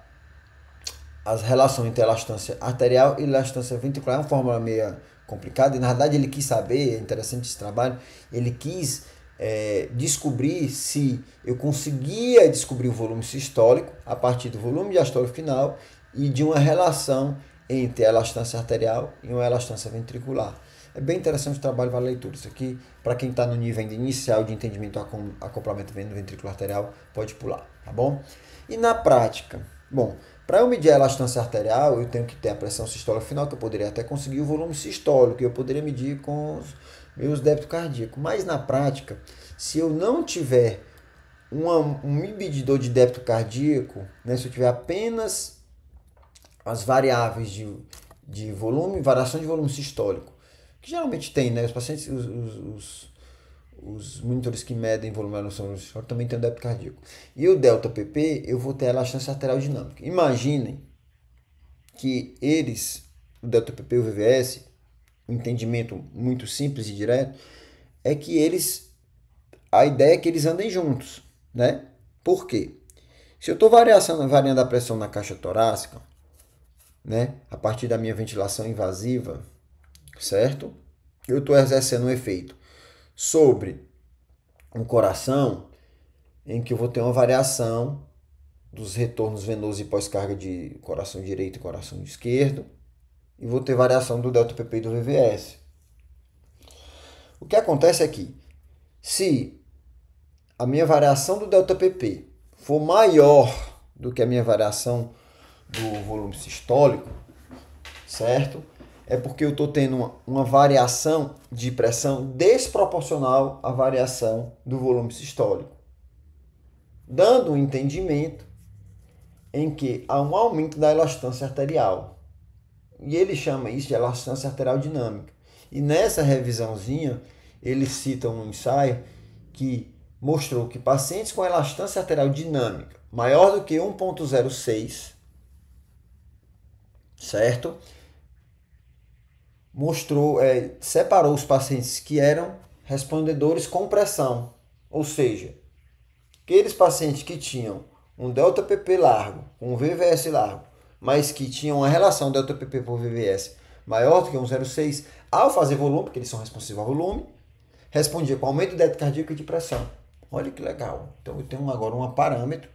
as relação entre elastância arterial e elastância ventricular. É uma fórmula meio complicada e na verdade ele quis saber, é interessante esse trabalho, ele quis é, descobrir se eu conseguia descobrir o volume sistólico a partir do volume diastólico final e de uma relação entre a elastância arterial e uma elastância ventricular. É bem interessante o trabalho, vale leitura. Isso aqui, para quem está no nível inicial de entendimento do acoplamento ventricular arterial, pode pular, tá bom? E na prática, bom, para eu medir a elastância arterial, eu tenho que ter a pressão sistólica final, que eu poderia até conseguir o volume sistólico, que eu poderia medir com os meus débitos cardíacos. Mas na prática, se eu não tiver uma, um medidor de débito cardíaco, né, se eu tiver apenas as variáveis de, de volume, variação de volume sistólico, que geralmente tem, né? Os pacientes, os, os, os monitores que medem volume variação sistólico também tem o débito cardíaco. E o delta PP, eu vou ter a elastância arterial dinâmica. Imaginem que eles, o delta PP e o VVS, um entendimento muito simples e direto, é que eles, a ideia é que eles andem juntos, né? Por quê? Se eu estou variando a pressão na caixa torácica, né, a partir da minha ventilação invasiva, certo? Eu estou exercendo um efeito sobre um coração em que eu vou ter uma variação dos retornos venoso e pós-carga de coração direito e coração esquerdo, e vou ter variação do delta-pp e do VVS. O que acontece aqui? É se a minha variação do delta-pp for maior do que a minha variação do volume sistólico, certo? É porque eu estou tendo uma, uma, variação de pressão desproporcional à variação do volume sistólico, dando um entendimento em que há um aumento da elastância arterial. E ele chama isso de elastância arterial dinâmica. E nessa revisãozinha, ele cita um ensaio que mostrou que pacientes com elastância arterial dinâmica maior do que 1.06 certo? Mostrou, é, separou os pacientes que eram respondedores com pressão, ou seja, aqueles pacientes que tinham um delta PP largo, um VVS largo, mas que tinham uma relação delta PP por VVS maior do que 1,06 ao fazer volume, porque eles são responsivos ao volume, respondia com aumento de débito cardíaco e de pressão. Olha que legal. Então eu tenho agora um parâmetro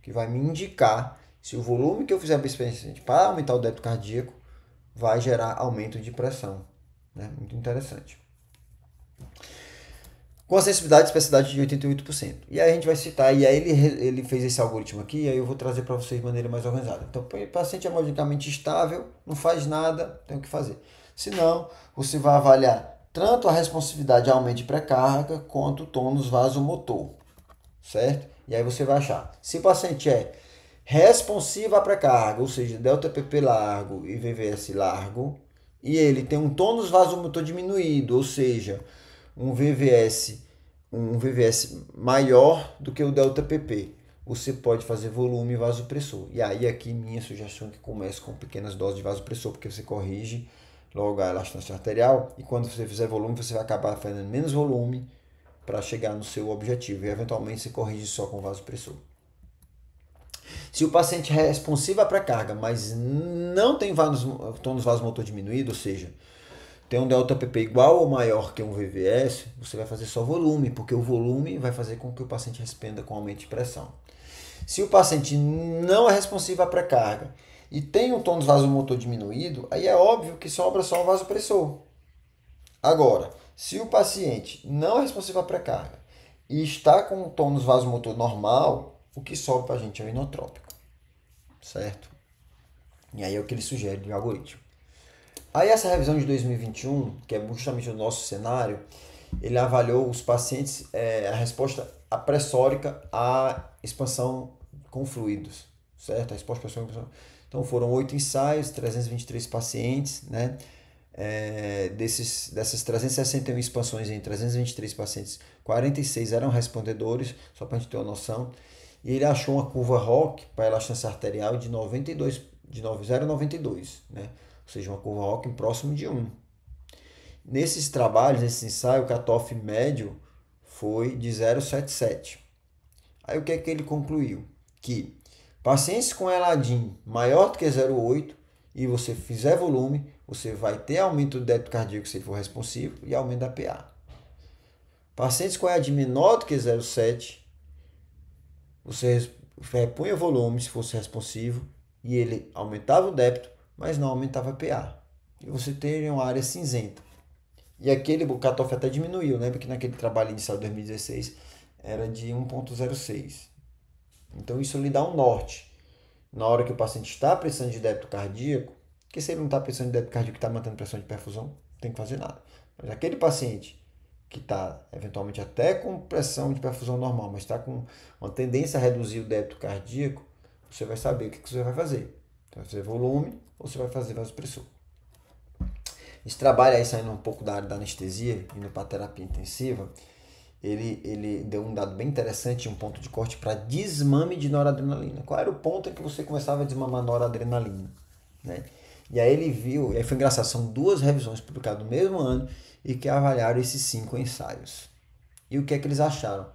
que vai me indicar se o volume que eu fizer suficiente para aumentar o débito cardíaco, vai gerar aumento de pressão. Né? Muito interessante. Com a sensibilidade e especificidade de 88%. E aí a gente vai citar, e aí ele, ele fez esse algoritmo aqui, e aí eu vou trazer para vocês de maneira mais organizada. Então, o paciente é hemodinamicamente estável, não faz nada, tem o que fazer. Se não, você vai avaliar tanto a responsividade ao aumento de pré-carga quanto o tônus vasomotor, certo? E aí você vai achar. Se o paciente é responsiva para pré-carga, ou seja, delta PP largo e VVS largo, e ele tem um tônus vasomotor diminuído, ou seja, um VVS um VVS maior do que o delta PP. Você pode fazer volume vasopressor. E aí aqui minha sugestão é que comece com pequenas doses de vasopressor, porque você corrige logo a elastância arterial e quando você fizer volume, você vai acabar fazendo menos volume para chegar no seu objetivo e eventualmente você corrige só com vasopressor. Se o paciente é responsivo à pré-carga, mas não tem vasos, tônus vasomotor diminuído, ou seja, tem um delta PP igual ou maior que um VVS, você vai fazer só volume, porque o volume vai fazer com que o paciente respenda com aumento de pressão. Se o paciente não é responsivo à pré-carga e tem um tônus vasomotor diminuído, aí é óbvio que sobra só um vasopressor. Agora, se o paciente não é responsivo à pré-carga e está com um tônus vasomotor normal, o que sobe para a gente é o inotrópico, certo? E aí é o que ele sugere de algoritmo. Aí essa revisão de 2021, que é justamente o nosso cenário, ele avaliou os pacientes, é, a resposta apressórica à expansão com fluidos, certo? A resposta fluidos. Então foram oito ensaios, 323 pacientes, né? É, desses, dessas 361 expansões em 323 pacientes, 46 eram respondedores, só para a gente ter uma noção, e ele achou uma curva ROC para elastância arterial de 92, de 0,92, né? ou seja, uma curva ROC próximo de 1. Nesses trabalhos, nesse ensaio, o cutoff médio foi de 0,77. Aí o que é que ele concluiu? Que pacientes com eladim maior do que 0,8 e você fizer volume, você vai ter aumento do débito cardíaco se for responsivo e aumento da PA. Pacientes com eladim menor do que 0,7 você repunha volume se fosse responsivo e ele aumentava o débito, mas não aumentava a PA. E você teria uma área cinzenta. E aquele o cutoff até diminuiu, lembra que naquele trabalho inicial de 2016 era de 1.06. Então isso lhe dá um norte. Na hora que o paciente está precisando de débito cardíaco, que se ele não está precisando de débito cardíaco que está mantendo pressão de perfusão, não tem que fazer nada. Mas aquele paciente que está eventualmente até com pressão de perfusão normal, mas está com uma tendência a reduzir o débito cardíaco, você vai saber o que, que você vai fazer. Você vai fazer volume ou você vai fazer vasopressor. Esse trabalho aí, saindo um pouco da área da anestesia, indo para terapia intensiva, ele, ele deu um dado bem interessante, um ponto de corte para desmame de noradrenalina. Qual era o ponto em que você começava a desmamar noradrenalina? Né? E aí ele viu, e aí foi engraçado, são duas revisões publicadas no mesmo ano e que avaliaram esses cinco ensaios. E o que é que eles acharam?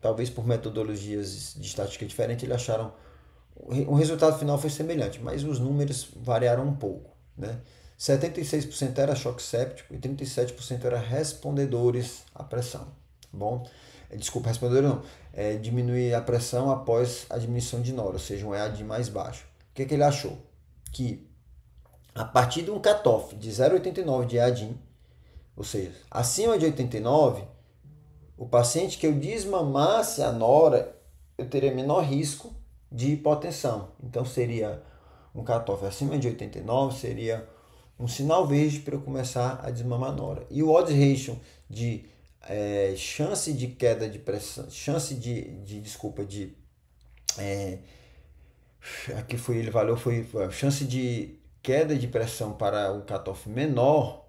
Talvez por metodologias de estatística diferente, eles acharam o resultado final foi semelhante, mas os números variaram um pouco, né? 76% era choque séptico e 37% era respondedores à pressão, tá bom? Eh, desculpa, responder não. É diminuir a pressão após a diminuição de nora, ou seja, um EAD mais baixo. O que, é que ele achou? que a partir de um cutoff de 0,89 de adim, ou seja, acima de 89, o paciente que eu desmamasse a nora, eu teria menor risco de hipotensão. Então seria um cutoff acima de 89, seria um sinal verde para eu começar a desmamar a nora. E o odds ratio de é, chance de queda de pressão, chance de, de desculpa, de é, aqui foi ele valeu foi, foi a chance de queda de pressão para o cutoff menor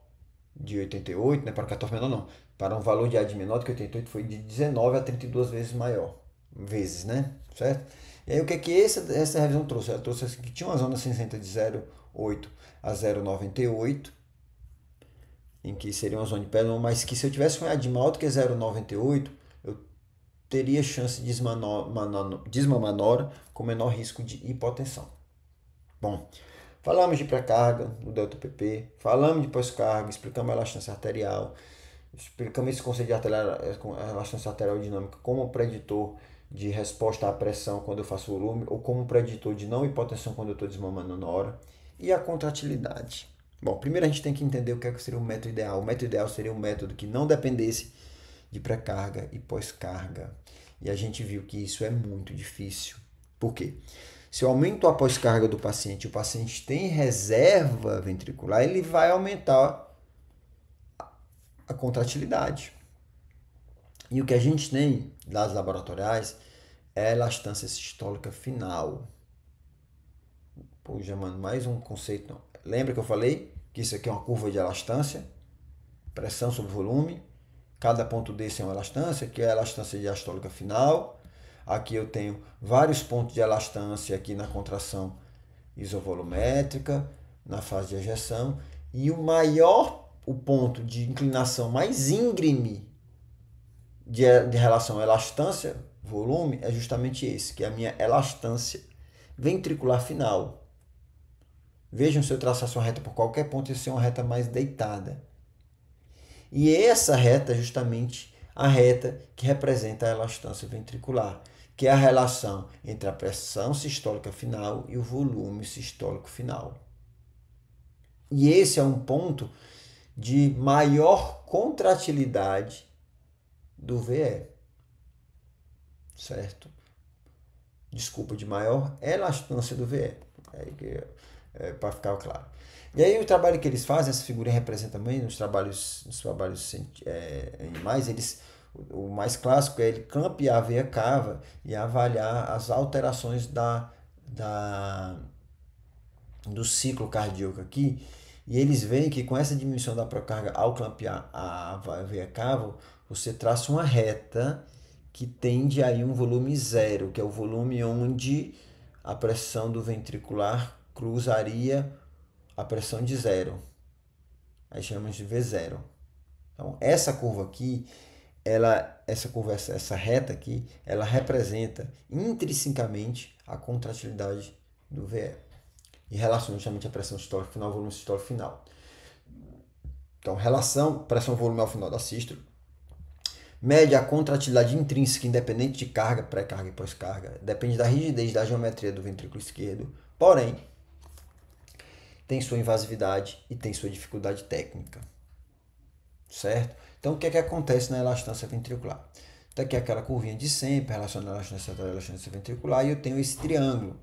de 88, né, para o cutoff menor não, para um valor de AD menor do que 88 foi de 19 a 32 vezes maior, vezes, né? Certo? E aí o que é que essa, essa revisão trouxe? Ela trouxe assim, que tinha uma zona cinzenta de 0,8 a 0,98, em que seria uma zona de pé, mas que se eu tivesse um AD maior do que 0,98, teria chance de desmamar na hora com menor risco de hipotensão. Bom, falamos de pré-carga do delta PP, falamos de pós-carga, explicamos a elastância arterial, explicamos esse conceito de elastância arterial dinâmica como preditor de resposta à pressão quando eu faço volume ou como preditor de não hipotensão quando eu estou desmamando na hora e a contratilidade. Bom, primeiro a gente tem que entender o que, é que seria o método ideal. O método ideal seria um método que não dependesse de pré-carga e pós-carga. E a gente viu que isso é muito difícil. Por quê? Se eu aumento a pós-carga do paciente, o paciente tem reserva ventricular, ele vai aumentar a contratilidade. E o que a gente tem, dados laboratoriais, é a elastância sistólica final. Poxa, mano, mais um conceito. Lembra que eu falei que isso aqui é uma curva de elastância? Pressão sobre volume, Cada ponto desse é uma elastância, que é a elastância diastólica final. Aqui eu tenho vários pontos de elastância aqui na contração isovolumétrica, na fase de ejeção. E o maior, o ponto de inclinação mais íngreme de, de relação à elastância, volume, é justamente esse, que é a minha elastância ventricular final. Vejam se eu traçar uma reta por qualquer ponto, isso é uma reta mais deitada. E essa reta é justamente a reta que representa a elastância ventricular, que é a relação entre a pressão sistólica final e o volume sistólico final. E esse é um ponto de maior contratilidade do VE, certo? Desculpa, de maior elastância do VE, é, é, é, para ficar claro. E aí o trabalho que eles fazem, essa figura representa também nos trabalhos, nos trabalhos é, animais, eles o, o mais clássico é ele campear veia cava e avaliar as alterações da, da do ciclo cardíaco aqui. E eles veem que com essa diminuição da procarga ao clampear a, veia cava, você traça uma reta que tende a um volume zero, que é o volume onde a pressão do ventricular cruzaria a pressão é de zero. Aí chamamos de V0. Então, essa curva aqui, ela, essa curva, essa, essa reta aqui, ela representa intrinsecamente a contratilidade do VE. E relaciona justamente a pressão histórica final, volume histórico final. Então, relação pressão-volume ao final da sístole. Mede a contratilidade intrínseca, independente de carga, pré-carga e pós-carga. Depende da rigidez da geometria do ventrículo esquerdo. Porém, tem sua invasividade e tem sua dificuldade técnica. Certo? Então, o que é que acontece na elastância ventricular? Então, aqui é aquela curvinha de sempre, relacionada à elastância arterial elastância ventricular, e eu tenho esse triângulo.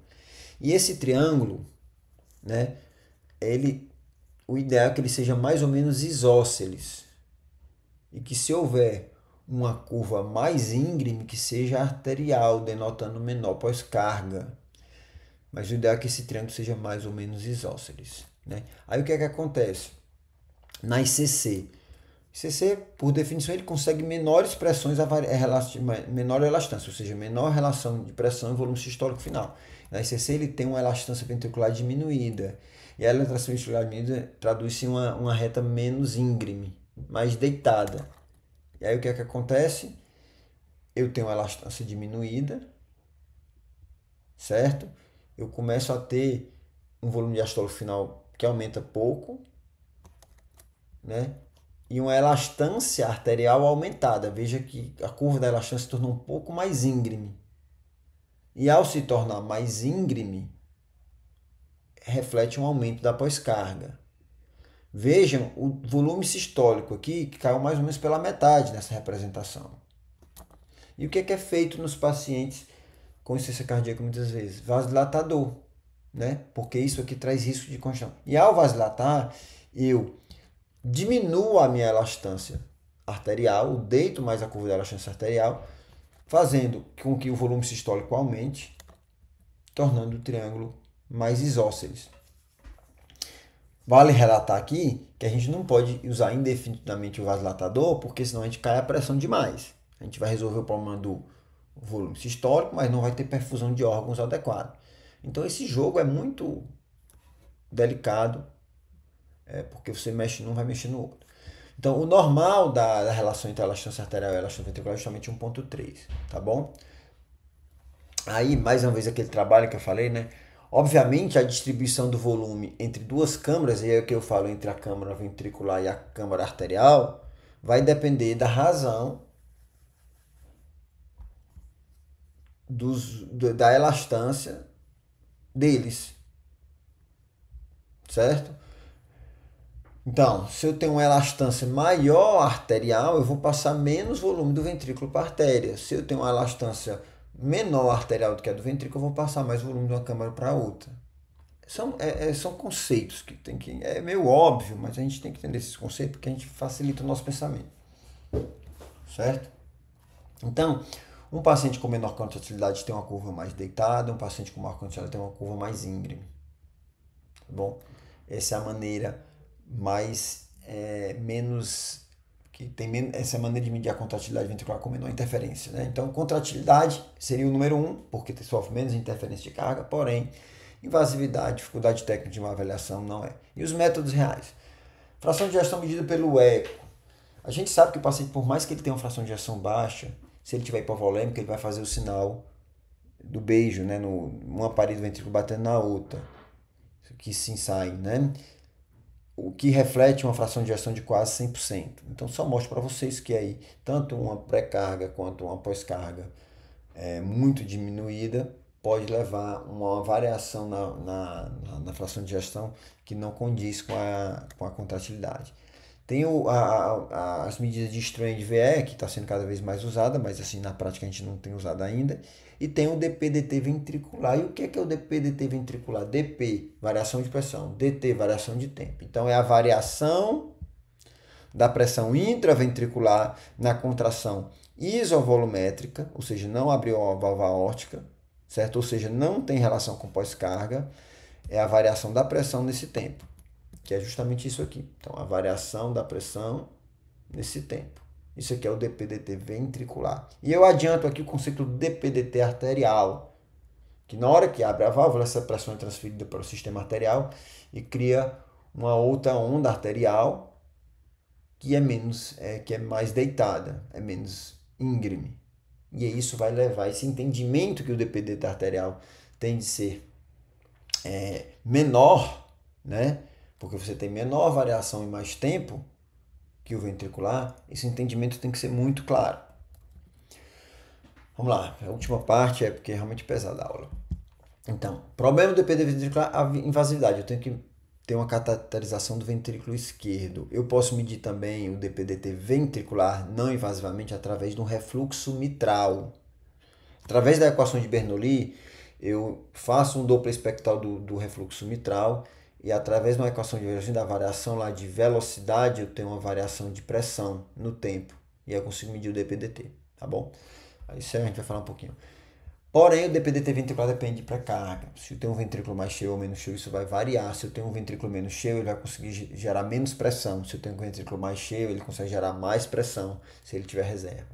E esse triângulo, né, ele, o ideal é que ele seja mais ou menos isósceles. E que se houver uma curva mais íngreme, que seja arterial, denotando menor pós-carga mas o ideal é que esse triângulo seja mais ou menos isósceles. Né? Aí o que é que acontece? Na ICC, ICC, por definição, ele consegue menores pressões, é menor elastância, ou seja, menor relação de pressão e volume sistólico final. Na ICC, ele tem uma elastância ventricular diminuída, e a elastância ventricular diminuída traduz-se em uma, uma reta menos íngreme, mais deitada. E aí o que é que acontece? Eu tenho uma elastância diminuída, certo? eu começo a ter um volume de astolo final que aumenta pouco, né? E uma elastância arterial aumentada. Veja que a curva da elastância se tornou um pouco mais íngreme. E ao se tornar mais íngreme, reflete um aumento da pós-carga. Vejam o volume sistólico aqui, que caiu mais ou menos pela metade nessa representação. E o que é, que é feito nos pacientes com insuficiência cardíaca muitas vezes, vasodilatador, né? Porque isso aqui traz risco de congestão. E ao vasodilatar, eu diminuo a minha elastância arterial, deito mais a curva da elastância arterial, fazendo com que o volume sistólico aumente, tornando o triângulo mais isósceles. Vale relatar aqui que a gente não pode usar indefinidamente o vasodilatador, porque senão a gente cai a pressão demais. A gente vai resolver o problema do volume sistólico, mas não vai ter perfusão de órgãos adequada. Então esse jogo é muito delicado, é, porque você mexe num, vai mexer no outro. Então o normal da, da relação entre a elastância arterial e a elastância ventricular é justamente 1.3, tá bom? Aí, mais uma vez, aquele trabalho que eu falei, né? Obviamente, a distribuição do volume entre duas câmaras, e é o que eu falo entre a câmara ventricular e a câmara arterial, vai depender da razão dos, da elastância deles. Certo? Então, se eu tenho uma elastância maior arterial, eu vou passar menos volume do ventrículo para a artéria. Se eu tenho uma elastância menor arterial do que a do ventrículo, eu vou passar mais volume de uma câmara para outra. São, é, é, são conceitos que tem que. É meio óbvio, mas a gente tem que entender esses conceitos porque a gente facilita o nosso pensamento. Certo? Então, um paciente com menor contratilidade tem uma curva mais deitada, um paciente com maior contratilidade tem uma curva mais íngreme. Tá bom? Essa é a maneira mais é, menos que tem menos, essa é a maneira de medir a contratilidade ventricular com menor interferência, né? Então, contratilidade seria o número um, porque sofre menos interferência de carga, porém, invasividade, dificuldade técnica de uma avaliação não é. E os métodos reais. Fração de gestão medida pelo eco. A gente sabe que o paciente, por mais que ele tenha uma fração de gestão baixa, se ele tiver hipovolêmico, ele vai fazer o sinal do beijo, né? No, uma parede do ventrículo batendo na outra, que se ensai, né? O que reflete uma fração de gestão de quase 100%. Então, só mostro para vocês que aí, tanto uma pré-carga quanto uma pós-carga é, muito diminuída, pode levar uma variação na, na, na, fração de gestão que não condiz com a, com a contratilidade. Tem o, a, a, as medidas de strand de VE, que está sendo cada vez mais usada, mas assim, na prática a gente não tem usado ainda. E tem o DPDT ventricular. E o que é, que é o DPDT ventricular? DP, variação de pressão. DT, variação de tempo. Então é a variação da pressão intraventricular na contração isovolumétrica, ou seja, não abriu a válvula aórtica, certo? Ou seja, não tem relação com pós-carga. É a variação da pressão nesse tempo que é justamente isso aqui. Então, a variação da pressão nesse tempo. Isso aqui é o DPDT ventricular. E eu adianto aqui o conceito do DPDT arterial, que na hora que abre a válvula, essa pressão é transferida para o sistema arterial e cria uma outra onda arterial que é menos, é, que é mais deitada, é menos íngreme. E isso vai levar esse entendimento que o DPDT arterial tem de ser é, menor, né? porque você tem menor variação e mais tempo que o ventricular, esse entendimento tem que ser muito claro. Vamos lá, a última parte é porque é realmente pesada a aula. Então, problema do EPD ventricular, a invasividade. Eu tenho que ter uma cateterização do ventrículo esquerdo. Eu posso medir também o DPDT ventricular não invasivamente através de um refluxo mitral. Através da equação de Bernoulli, eu faço um duplo espectral do, do refluxo mitral e através de uma equação divergente da variação lá de velocidade, eu tenho uma variação de pressão no tempo e eu consigo medir o dPdt, tá bom? Isso aí a gente vai falar um pouquinho. Porém, o dPdt ventricular depende de pré-carga. Se eu tenho um ventrículo mais cheio ou menos cheio, isso vai variar. Se eu tenho um ventrículo menos cheio, ele vai conseguir gerar menos pressão. Se eu tenho um ventrículo mais cheio, ele consegue gerar mais pressão se ele tiver reserva.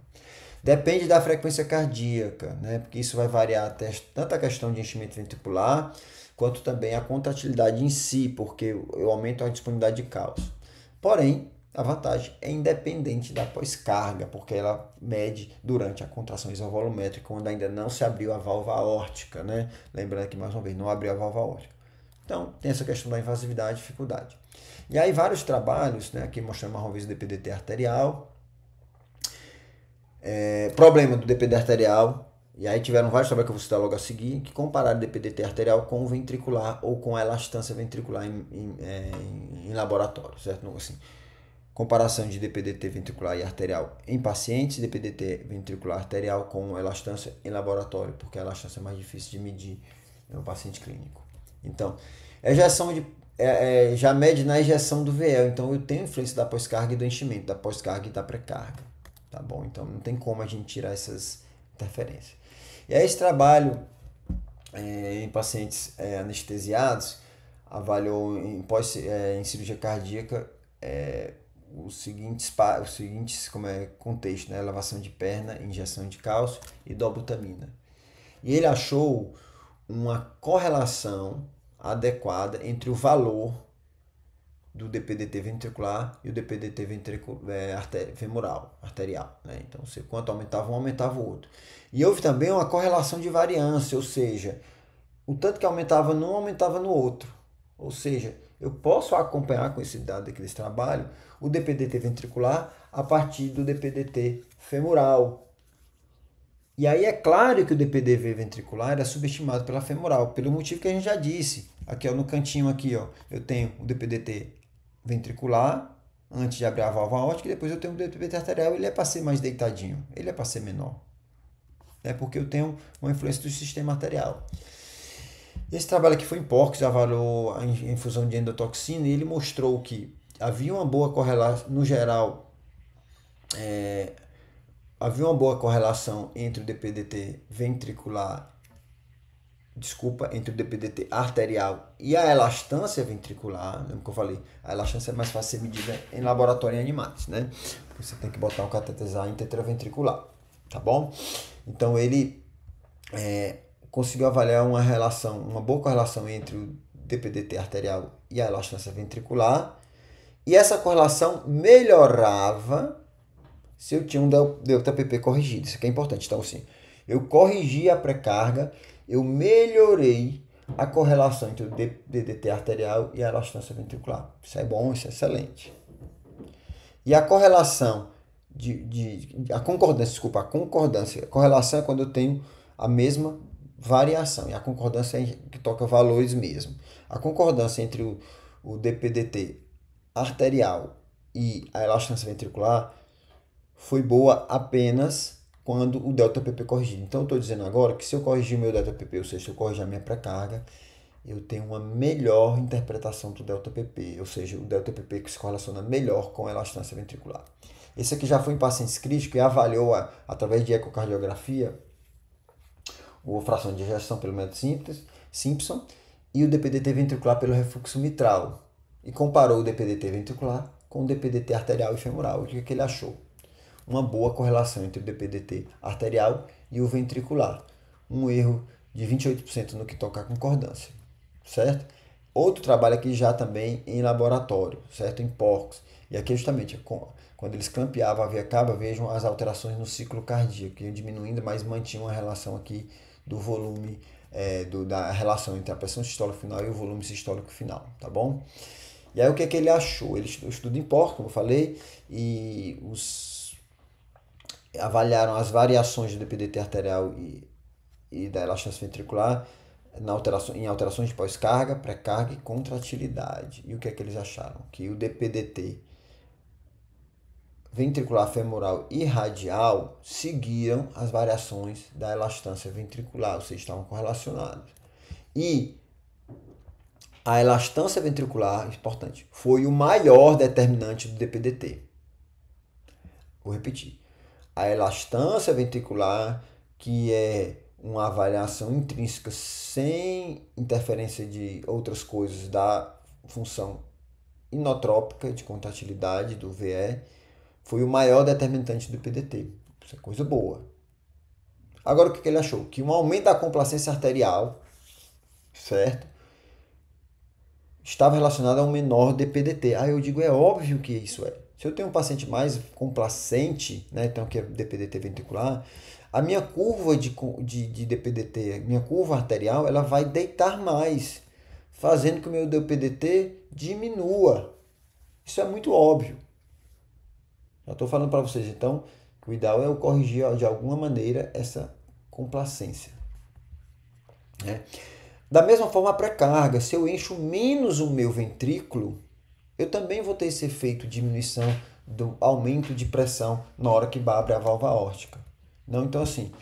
Depende da frequência cardíaca, né? Porque isso vai variar até tanto a questão de enchimento ventricular quanto também a contratilidade em si, porque eu aumento a disponibilidade de caos. Porém, a vantagem é independente da pós-carga, porque ela mede durante a contração isovolumétrica, quando ainda não se abriu a válvula aórtica, né? Lembrando que, mais uma vez, não abriu a válvula aórtica. Então, tem essa questão da invasividade e dificuldade. E aí, vários trabalhos, né? Aqui mostrando uma vez do DPDT arterial, é, problema do DPD arterial, e aí tiveram vários trabalhos que eu vou citar logo a seguir, que compararam DPDT arterial com o ventricular ou com a elastância ventricular em, em, é, em, em laboratório, certo? Assim, comparação de DPDT ventricular e arterial em pacientes, DPDT ventricular arterial com elastância em laboratório, porque a elastância é mais difícil de medir no paciente clínico. Então, ejeção é de, é, é, já mede na ejeção do VL, então eu tenho influência da pós-carga e do enchimento, da pós-carga e da pré-carga, tá bom? Então não tem como a gente tirar essas interferências. E aí esse trabalho é, em pacientes é, anestesiados avaliou em, pós, é, em cirurgia cardíaca é, os seguintes, os seguintes como é, contexto, né? elevação de perna, injeção de cálcio e dobutamina. E ele achou uma correlação adequada entre o valor do DPDT ventricular e o DPDT ventricular, é, arter, femoral, arterial. Né? Então, se quanto aumentava um, aumentava o outro. E houve também uma correlação de variância, ou seja, o tanto que aumentava num, aumentava no outro. Ou seja, eu posso acompanhar com esse dado aqui desse trabalho o DPDT ventricular a partir do DPDT femoral. E aí é claro que o DPDV ventricular é subestimado pela femoral, pelo motivo que a gente já disse. Aqui ó, no cantinho aqui, ó, eu tenho o DPDT ventricular, antes de abrir a válvula aórtica, e depois eu tenho o DPDT arterial, ele é para ser mais deitadinho, ele é para ser menor. é Porque eu tenho uma influência do sistema arterial. Esse trabalho aqui foi em porcos, avaliou a infusão de endotoxina e ele mostrou que havia uma boa correlação, no geral, é, havia uma boa correlação entre o DPDT ventricular desculpa, entre o DPDT arterial e a elastância ventricular, lembra que eu falei, a elastância é mais fácil ser medida em laboratório em animais, né? você tem que botar um cateterizar interventricular, tá bom? Então ele é, conseguiu avaliar uma relação, uma boa correlação entre o DPDT arterial e a elastância ventricular, e essa correlação melhorava se eu tinha um pp corrigido, isso aqui é importante, então assim, eu corrigi a pré-carga eu melhorei a correlação entre o DDT arterial e a elastância ventricular. Isso é bom, isso é excelente. E a correlação de, de a concordância, desculpa, a concordância, a correlação é quando eu tenho a mesma variação e a concordância é que toca valores mesmo. A concordância entre o, o DPDT arterial e a elastância ventricular foi boa apenas quando o ΔPP corrigido. Então, eu estou dizendo agora que se eu corrigir o meu ΔPP, ou seja, se eu corrigir a minha pré-carga, eu tenho uma melhor interpretação do ΔPP, ou seja, o ΔPP que se correlaciona melhor com a elastância ventricular. Esse aqui já foi em pacientes críticos e avaliou, a, através de ecocardiografia, o fração de ejeção pelo método Simpson e o DPDT ventricular pelo refluxo mitral. E comparou o DPDT ventricular com o DPDT arterial e femoral. O que, é que ele achou? uma boa correlação entre o DPDT arterial e o ventricular, um erro de 28% no que toca a concordância, certo? Outro trabalho aqui já também em laboratório, certo? Em porcos. E aqui é justamente quando eles campeavam a via cava, vejam as alterações no ciclo cardíaco, que iam diminuindo, mas mantinham a relação aqui do volume, é, do, da relação entre a pressão sistólica final e o volume sistólico final, tá bom? E aí o que, é que ele achou? Ele estudo em porco, como eu falei, e os avaliaram as variações do DPDT arterial e, e da elastase ventricular na alteração, em alterações de pós-carga, pré-carga e contratilidade. E o que é que eles acharam? Que o DPDT ventricular femoral e radial seguiram as variações da elastância ventricular, ou seja, estavam correlacionados. E a elastância ventricular, importante, foi o maior determinante do DPDT. Vou repetir a elastância ventricular, que é uma avaliação intrínseca sem interferência de outras coisas da função inotrópica de contratilidade do VE, foi o maior determinante do PDT. Isso é coisa boa. Agora o que ele achou? Que um aumento da complacência arterial, certo? Estava relacionado a um menor DPDT. Aí eu digo, é óbvio que isso é. Se eu tenho um paciente mais complacente, né, então que é DPDT ventricular, a minha curva de, de, de DPDT, minha curva arterial, ela vai deitar mais, fazendo que o meu DPDT diminua. Isso é muito óbvio. Já estou falando para vocês, então, o ideal é eu corrigir de alguma maneira essa complacência. Né? Da mesma forma, a pré-carga. Se eu encho menos o meu ventrículo, eu também vou ter esse efeito de diminuição do aumento de pressão na hora que abre a válvula órtica. Não, então assim,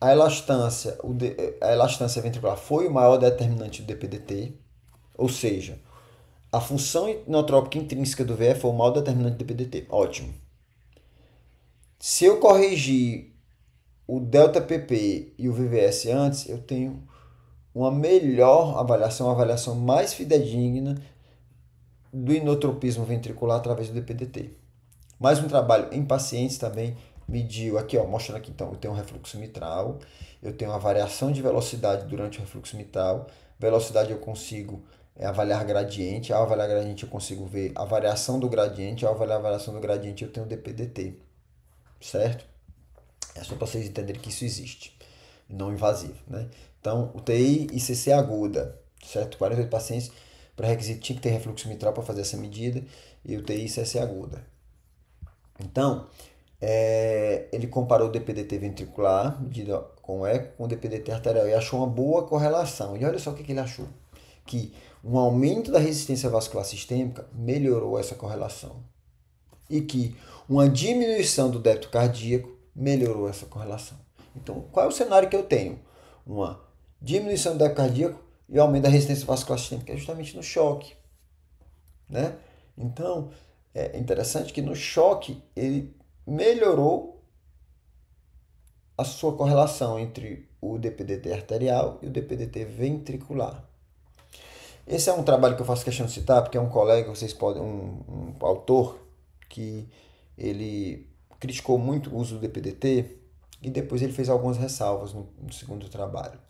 a elastância, o de, a elastância ventricular foi o maior determinante do DPDT, ou seja, a função inotrópica intrínseca do VE foi o maior determinante do DPDT. Ótimo. Se eu corrigir o ΔPP e o VVS antes, eu tenho uma melhor avaliação, uma avaliação mais fidedigna do inotropismo ventricular através do DPDT. Mais um trabalho em pacientes também mediu aqui, ó, mostrando aqui então, eu tenho um refluxo mitral, eu tenho uma variação de velocidade durante o refluxo mitral, velocidade eu consigo é, avaliar gradiente. Ao avaliar gradiente, eu consigo ver a variação do gradiente. Ao avaliar a variação do gradiente, eu tenho DPDT. Certo? É só para vocês entenderem que isso existe. Não invasivo, né? Então, UTI e CC aguda, certo? 48 pacientes pré-requisito tinha que ter refluxo mitral para fazer essa medida e UTI CC é aguda. Então, é, ele comparou o DPDT ventricular medida com eco com o DPDT arterial e achou uma boa correlação. E olha só o que, que ele achou: que um aumento da resistência vascular sistêmica melhorou essa correlação e que uma diminuição do débito cardíaco melhorou essa correlação. Então, qual é o cenário que eu tenho? Uma diminuição do débito cardíaco e o aumento da resistência vascular sistêmica é justamente no choque. Né? Então, é interessante que no choque ele melhorou a sua correlação entre o DPDT arterial e o DPDT ventricular. Esse é um trabalho que eu faço questão de citar, porque é um colega, vocês podem, um, um autor que ele criticou muito o uso do DPDT e depois ele fez algumas ressalvas no, no segundo trabalho.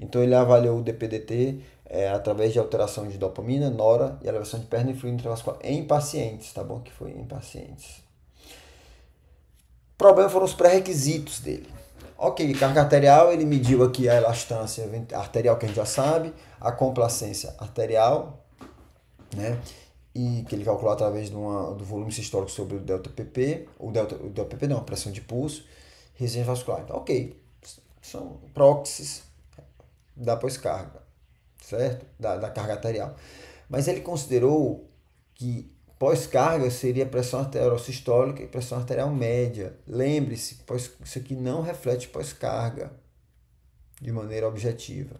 Então ele avaliou o DPDT é, eh, através de alteração de dopamina, nora e elevação de fluido intravascular em pacientes, tá bom? Que foi em pacientes. O problema foram os pré-requisitos dele. Ok, carga arterial, ele mediu aqui a elastância arterial, que a gente já sabe, a complacência arterial, né? E que ele calculou através de uma, do volume sistólico sobre o delta PP, o delta, o delta PP não, a pressão de pulso, resistência vascular. Então, ok, são proxies da pós-carga, certo? Da, da carga arterial. Mas ele considerou que pós-carga seria pressão arterial sistólica e pressão arterial média. Lembre-se, isso aqui não reflete pós-carga de maneira objetiva.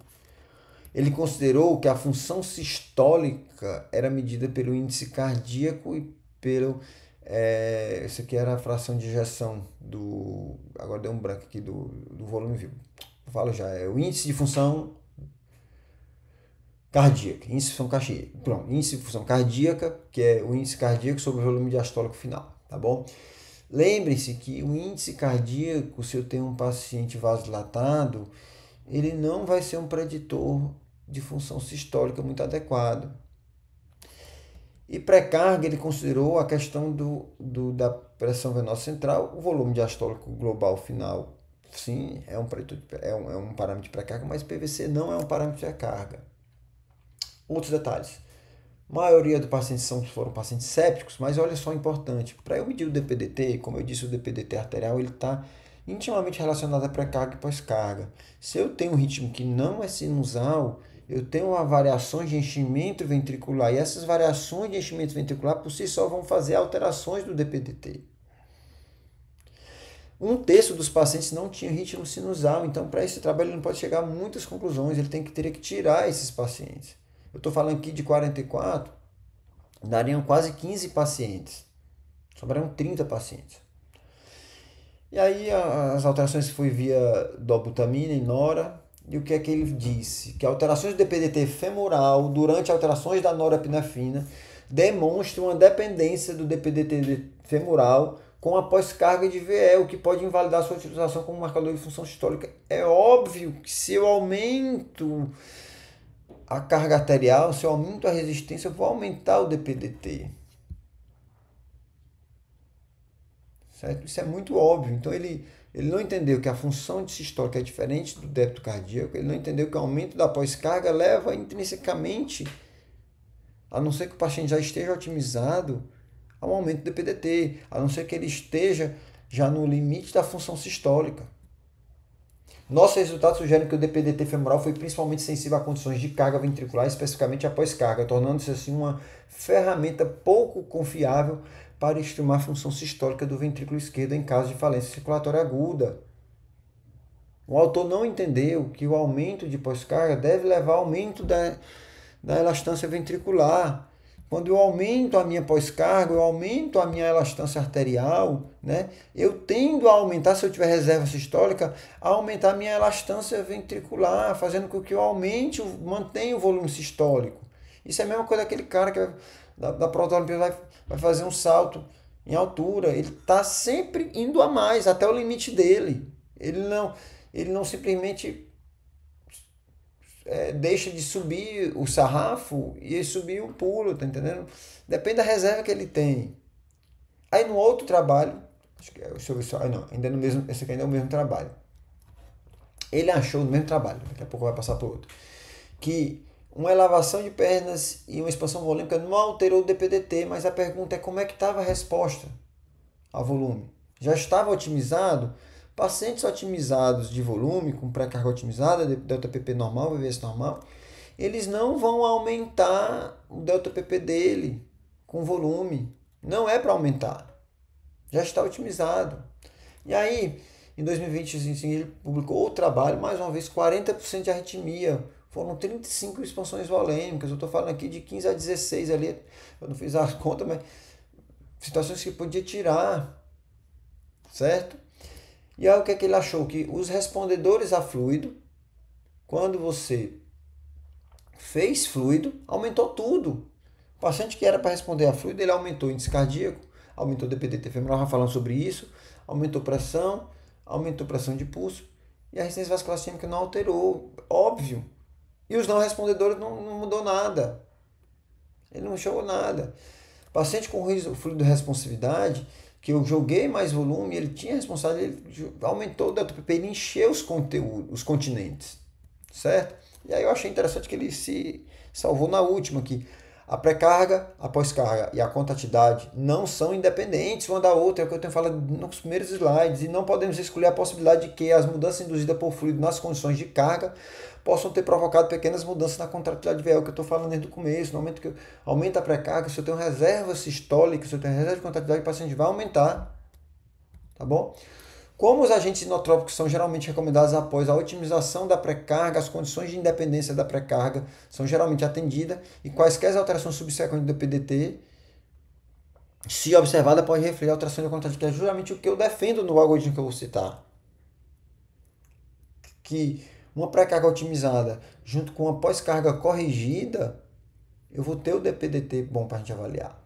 Ele considerou que a função sistólica era medida pelo índice cardíaco e pelo. É, isso aqui era a fração de injeção do. Agora deu um branco aqui do, do volume vivo eu falo já, é o índice de função cardíaca, índice de função cardíaca, pronto, índice de função cardíaca, que é o índice cardíaco sobre o volume diastólico final, tá bom? Lembre-se que o índice cardíaco, se eu tenho um paciente vasodilatado, ele não vai ser um preditor de função sistólica muito adequado. E pré-carga, ele considerou a questão do, do, da pressão venosa central, o volume diastólico global final sim, é um, é um, é um parâmetro de pré-carga, mas PVC não é um parâmetro de pré-carga. Outros detalhes. A maioria dos pacientes são, foram pacientes sépticos, mas olha só importante, para eu medir o DPDT, como eu disse, o DPDT arterial ele está intimamente relacionado a pré-carga e pós-carga. Se eu tenho um ritmo que não é sinusal, eu tenho variações de enchimento ventricular, e essas variações de enchimento ventricular por si só vão fazer alterações do DPDT. Um terço dos pacientes não tinha ritmo sinusal, então para esse trabalho ele não pode chegar a muitas conclusões, ele tem que ter que tirar esses pacientes. Eu estou falando aqui de 44, dariam quase 15 pacientes, sobraram 30 pacientes. E aí as alterações foi via dobutamina e nora, e o que é que ele disse? Que alterações do DPDT femoral durante alterações da norapinefrina demonstram uma dependência do DPDT femoral com a pós-carga de VE, o que pode invalidar sua utilização como marcador de função histórica. É óbvio que se eu aumento a carga arterial, se eu aumento a resistência, eu vou aumentar o DPDT. Certo? Isso é muito óbvio. Então ele, ele não entendeu que a função de sistólica é diferente do débito cardíaco, ele não entendeu que o aumento da pós-carga leva intrinsecamente, a não ser que o paciente já esteja otimizado, ao é aumento do PDT, a não ser que ele esteja já no limite da função sistólica. Nossos resultados sugerem que o DPDT femoral foi principalmente sensível a condições de carga ventricular, especificamente após carga, tornando-se assim uma ferramenta pouco confiável para estimar a função sistólica do ventrículo esquerdo em caso de falência circulatória aguda. O autor não entendeu que o aumento de pós-carga deve levar ao aumento da, da elastância ventricular, quando eu aumento a minha pós-carga, eu aumento a minha elastância arterial, né? Eu tendo a aumentar, se eu tiver reserva sistólica, a aumentar a minha elastância ventricular, fazendo com que eu aumente, mantenha o volume sistólico. Isso é a mesma coisa daquele cara que vai, da, da protolimpiada vai, vai fazer um salto em altura. Ele está sempre indo a mais, até o limite dele. Ele não, ele não simplesmente é, deixa de subir o sarrafo e subir o pulo, tá entendendo? Depende da reserva que ele tem. Aí no outro trabalho, acho que, deixa eu ver só, não, ainda no mesmo, esse aqui ainda é o mesmo trabalho. Ele achou no mesmo trabalho, daqui a pouco vai passar para outro, que uma elevação de pernas e uma expansão volêmica não alterou o DPDT, mas a pergunta é como é que estava a resposta ao volume. Já estava otimizado? Pacientes otimizados de volume, com pré-carga otimizada, delta-PP normal, VVS normal, eles não vão aumentar o delta-PP dele com volume. Não é para aumentar. Já está otimizado. E aí, em 2020, ele publicou o trabalho, mais uma vez, 40% de arritmia. Foram 35 expansões volêmicas. Eu estou falando aqui de 15 a 16 ali. Eu não fiz as contas, mas situações que podia tirar. Certo? E aí o que, é que ele achou? Que os respondedores a fluido, quando você fez fluido, aumentou tudo. O paciente que era para responder a fluido, ele aumentou índice cardíaco, aumentou DPDT femoral, já falando sobre isso, aumentou pressão, aumentou pressão de pulso, e a resistência vascular sistêmica não alterou, óbvio. E os não respondedores não, não mudou nada. Ele não enxergou nada. Paciente com riso fluido responsividade, que eu joguei mais volume, ele tinha responsabilidade, ele aumentou o PP, ele encheu os conteúdos, os continentes, certo? E aí eu achei interessante que ele se salvou na última, que a pré-carga, a pós-carga e a contatidade não são independentes uma da outra, é o que eu tenho falado nos primeiros slides, e não podemos excluir a possibilidade de que as mudanças induzidas por fluido nas condições de carga possam ter provocado pequenas mudanças na contratividade vial, que eu estou falando desde o começo. No momento que aumenta a precarga se eu tenho reserva sistólica, se eu tenho reserva de contratividade, o paciente vai aumentar. Tá bom? Como os agentes inotrópicos são geralmente recomendados após a otimização da pré-carga, as condições de independência da pré-carga são geralmente atendidas e quaisquer alterações subsequentes do PDT, se observada, pode refletir a alteração de contrato, que é justamente o que eu defendo no algoritmo que eu vou citar. Que uma pré-carga otimizada junto com uma pós-carga corrigida, eu vou ter o DPDT bom para a gente avaliar.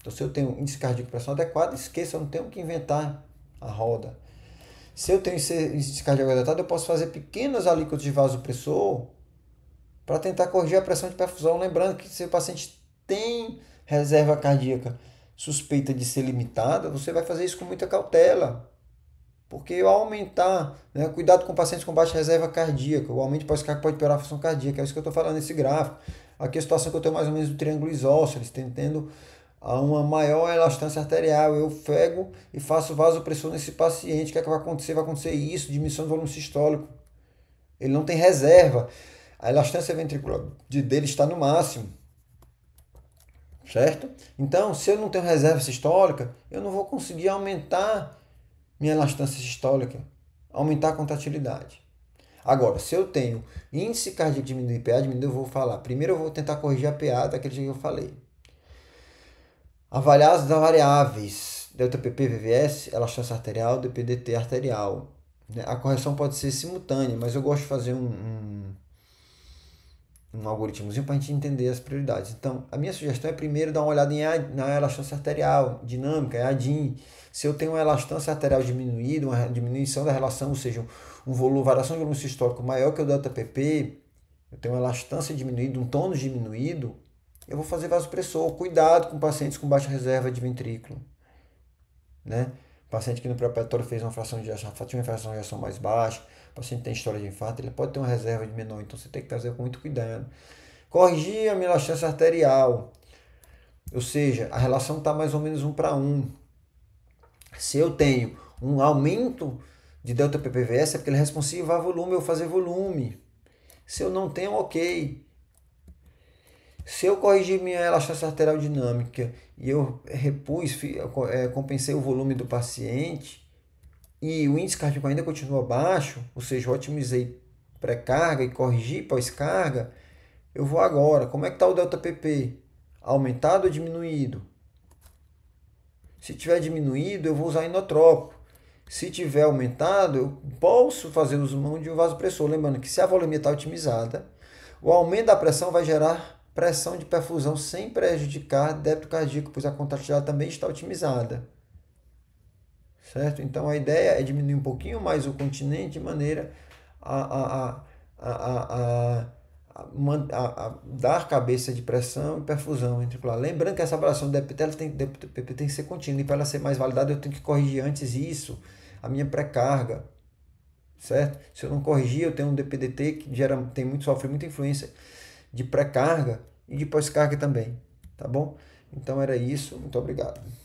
Então, se eu tenho um índice cardíaco pressão adequado, esqueça, eu não tenho que inventar a roda. Se eu tenho índice cardíaco adaptado, eu posso fazer pequenos alíquotas de vasopressor para tentar corrigir a pressão de perfusão. Lembrando que se o paciente tem reserva cardíaca suspeita de ser limitada, você vai fazer isso com muita cautela. Porque ao aumentar, né, cuidado com pacientes com baixa reserva cardíaca, o aumento pós-cárdico pode piorar a função cardíaca, é isso que eu estou falando nesse gráfico. Aqui a situação que eu tenho mais ou menos do triângulo isósceles, tentando a ah, uma maior elastância arterial. Eu fego e faço vasopressor nesse paciente. O que, é que vai acontecer? Vai acontecer isso, diminuição do volume sistólico. Ele não tem reserva. A elastância ventricular dele está no máximo. Certo? Então, se eu não tenho reserva sistólica, eu não vou conseguir aumentar minha elastância sistólica, aumentar a contratilidade. Agora, se eu tenho índice cardíaco diminuído e PA diminuído, eu vou falar. Primeiro eu vou tentar corrigir a PA daquele jeito que eu falei. Avaliar as variáveis, delta-PP, VVS, elastância arterial, DPDT arterial. Né? A correção pode ser simultânea, mas eu gosto de fazer um, um, um algoritmozinho para a gente entender as prioridades. Então, a minha sugestão é primeiro dar uma olhada em, na elastância arterial dinâmica, EADIN, se eu tenho uma elastância arterial diminuída, uma diminuição da relação, ou seja, um volume, variação de volume sistólico maior que o delta-pp, eu tenho uma elastância diminuída, um tônus diminuído, eu vou fazer vasopressor. Cuidado com pacientes com baixa reserva de ventrículo. Né? Paciente que no preparatório fez uma fração de ejeção, tinha uma fração de ejeção mais baixa, paciente tem história de infarto, ele pode ter uma reserva de menor, então você tem que fazer com muito cuidado. Corrigir a minha elastância arterial. Ou seja, a relação está mais ou menos 1 para 1. Se eu tenho um aumento de delta PPVS, é porque ele é responsivo a volume, eu fazer volume. Se eu não tenho, ok. Se eu corrigir minha elasticidade arterial dinâmica e eu repus, é, compensei o volume do paciente e o índice cardíaco ainda continua baixo, ou seja, eu otimizei pré-carga e corrigi pós-carga, eu vou agora. Como é que está o delta PP? Aumentado ou diminuído? Se tiver diminuído, eu vou usar inotrópico. Se tiver aumentado, eu posso fazer uso mão de um vasopressor. Lembrando que se a volume está otimizada, o aumento da pressão vai gerar pressão de perfusão sem prejudicar débito cardíaco, pois a contratilidade também está otimizada. Certo? Então a ideia é diminuir um pouquinho mais o continente de maneira a, a, a, a, a a, a dar cabeça de pressão e perfusão ventricular. Lembrando que essa avaliação do epitélio tem, do epitélio tem que ser contínua e para ela ser mais validada eu tenho que corrigir antes isso, a minha pré-carga, certo? Se eu não corrigir, eu tenho um DPDT que gera, tem muito, sofre muita influência de pré-carga e de pós-carga também, tá bom? Então era isso, muito obrigado.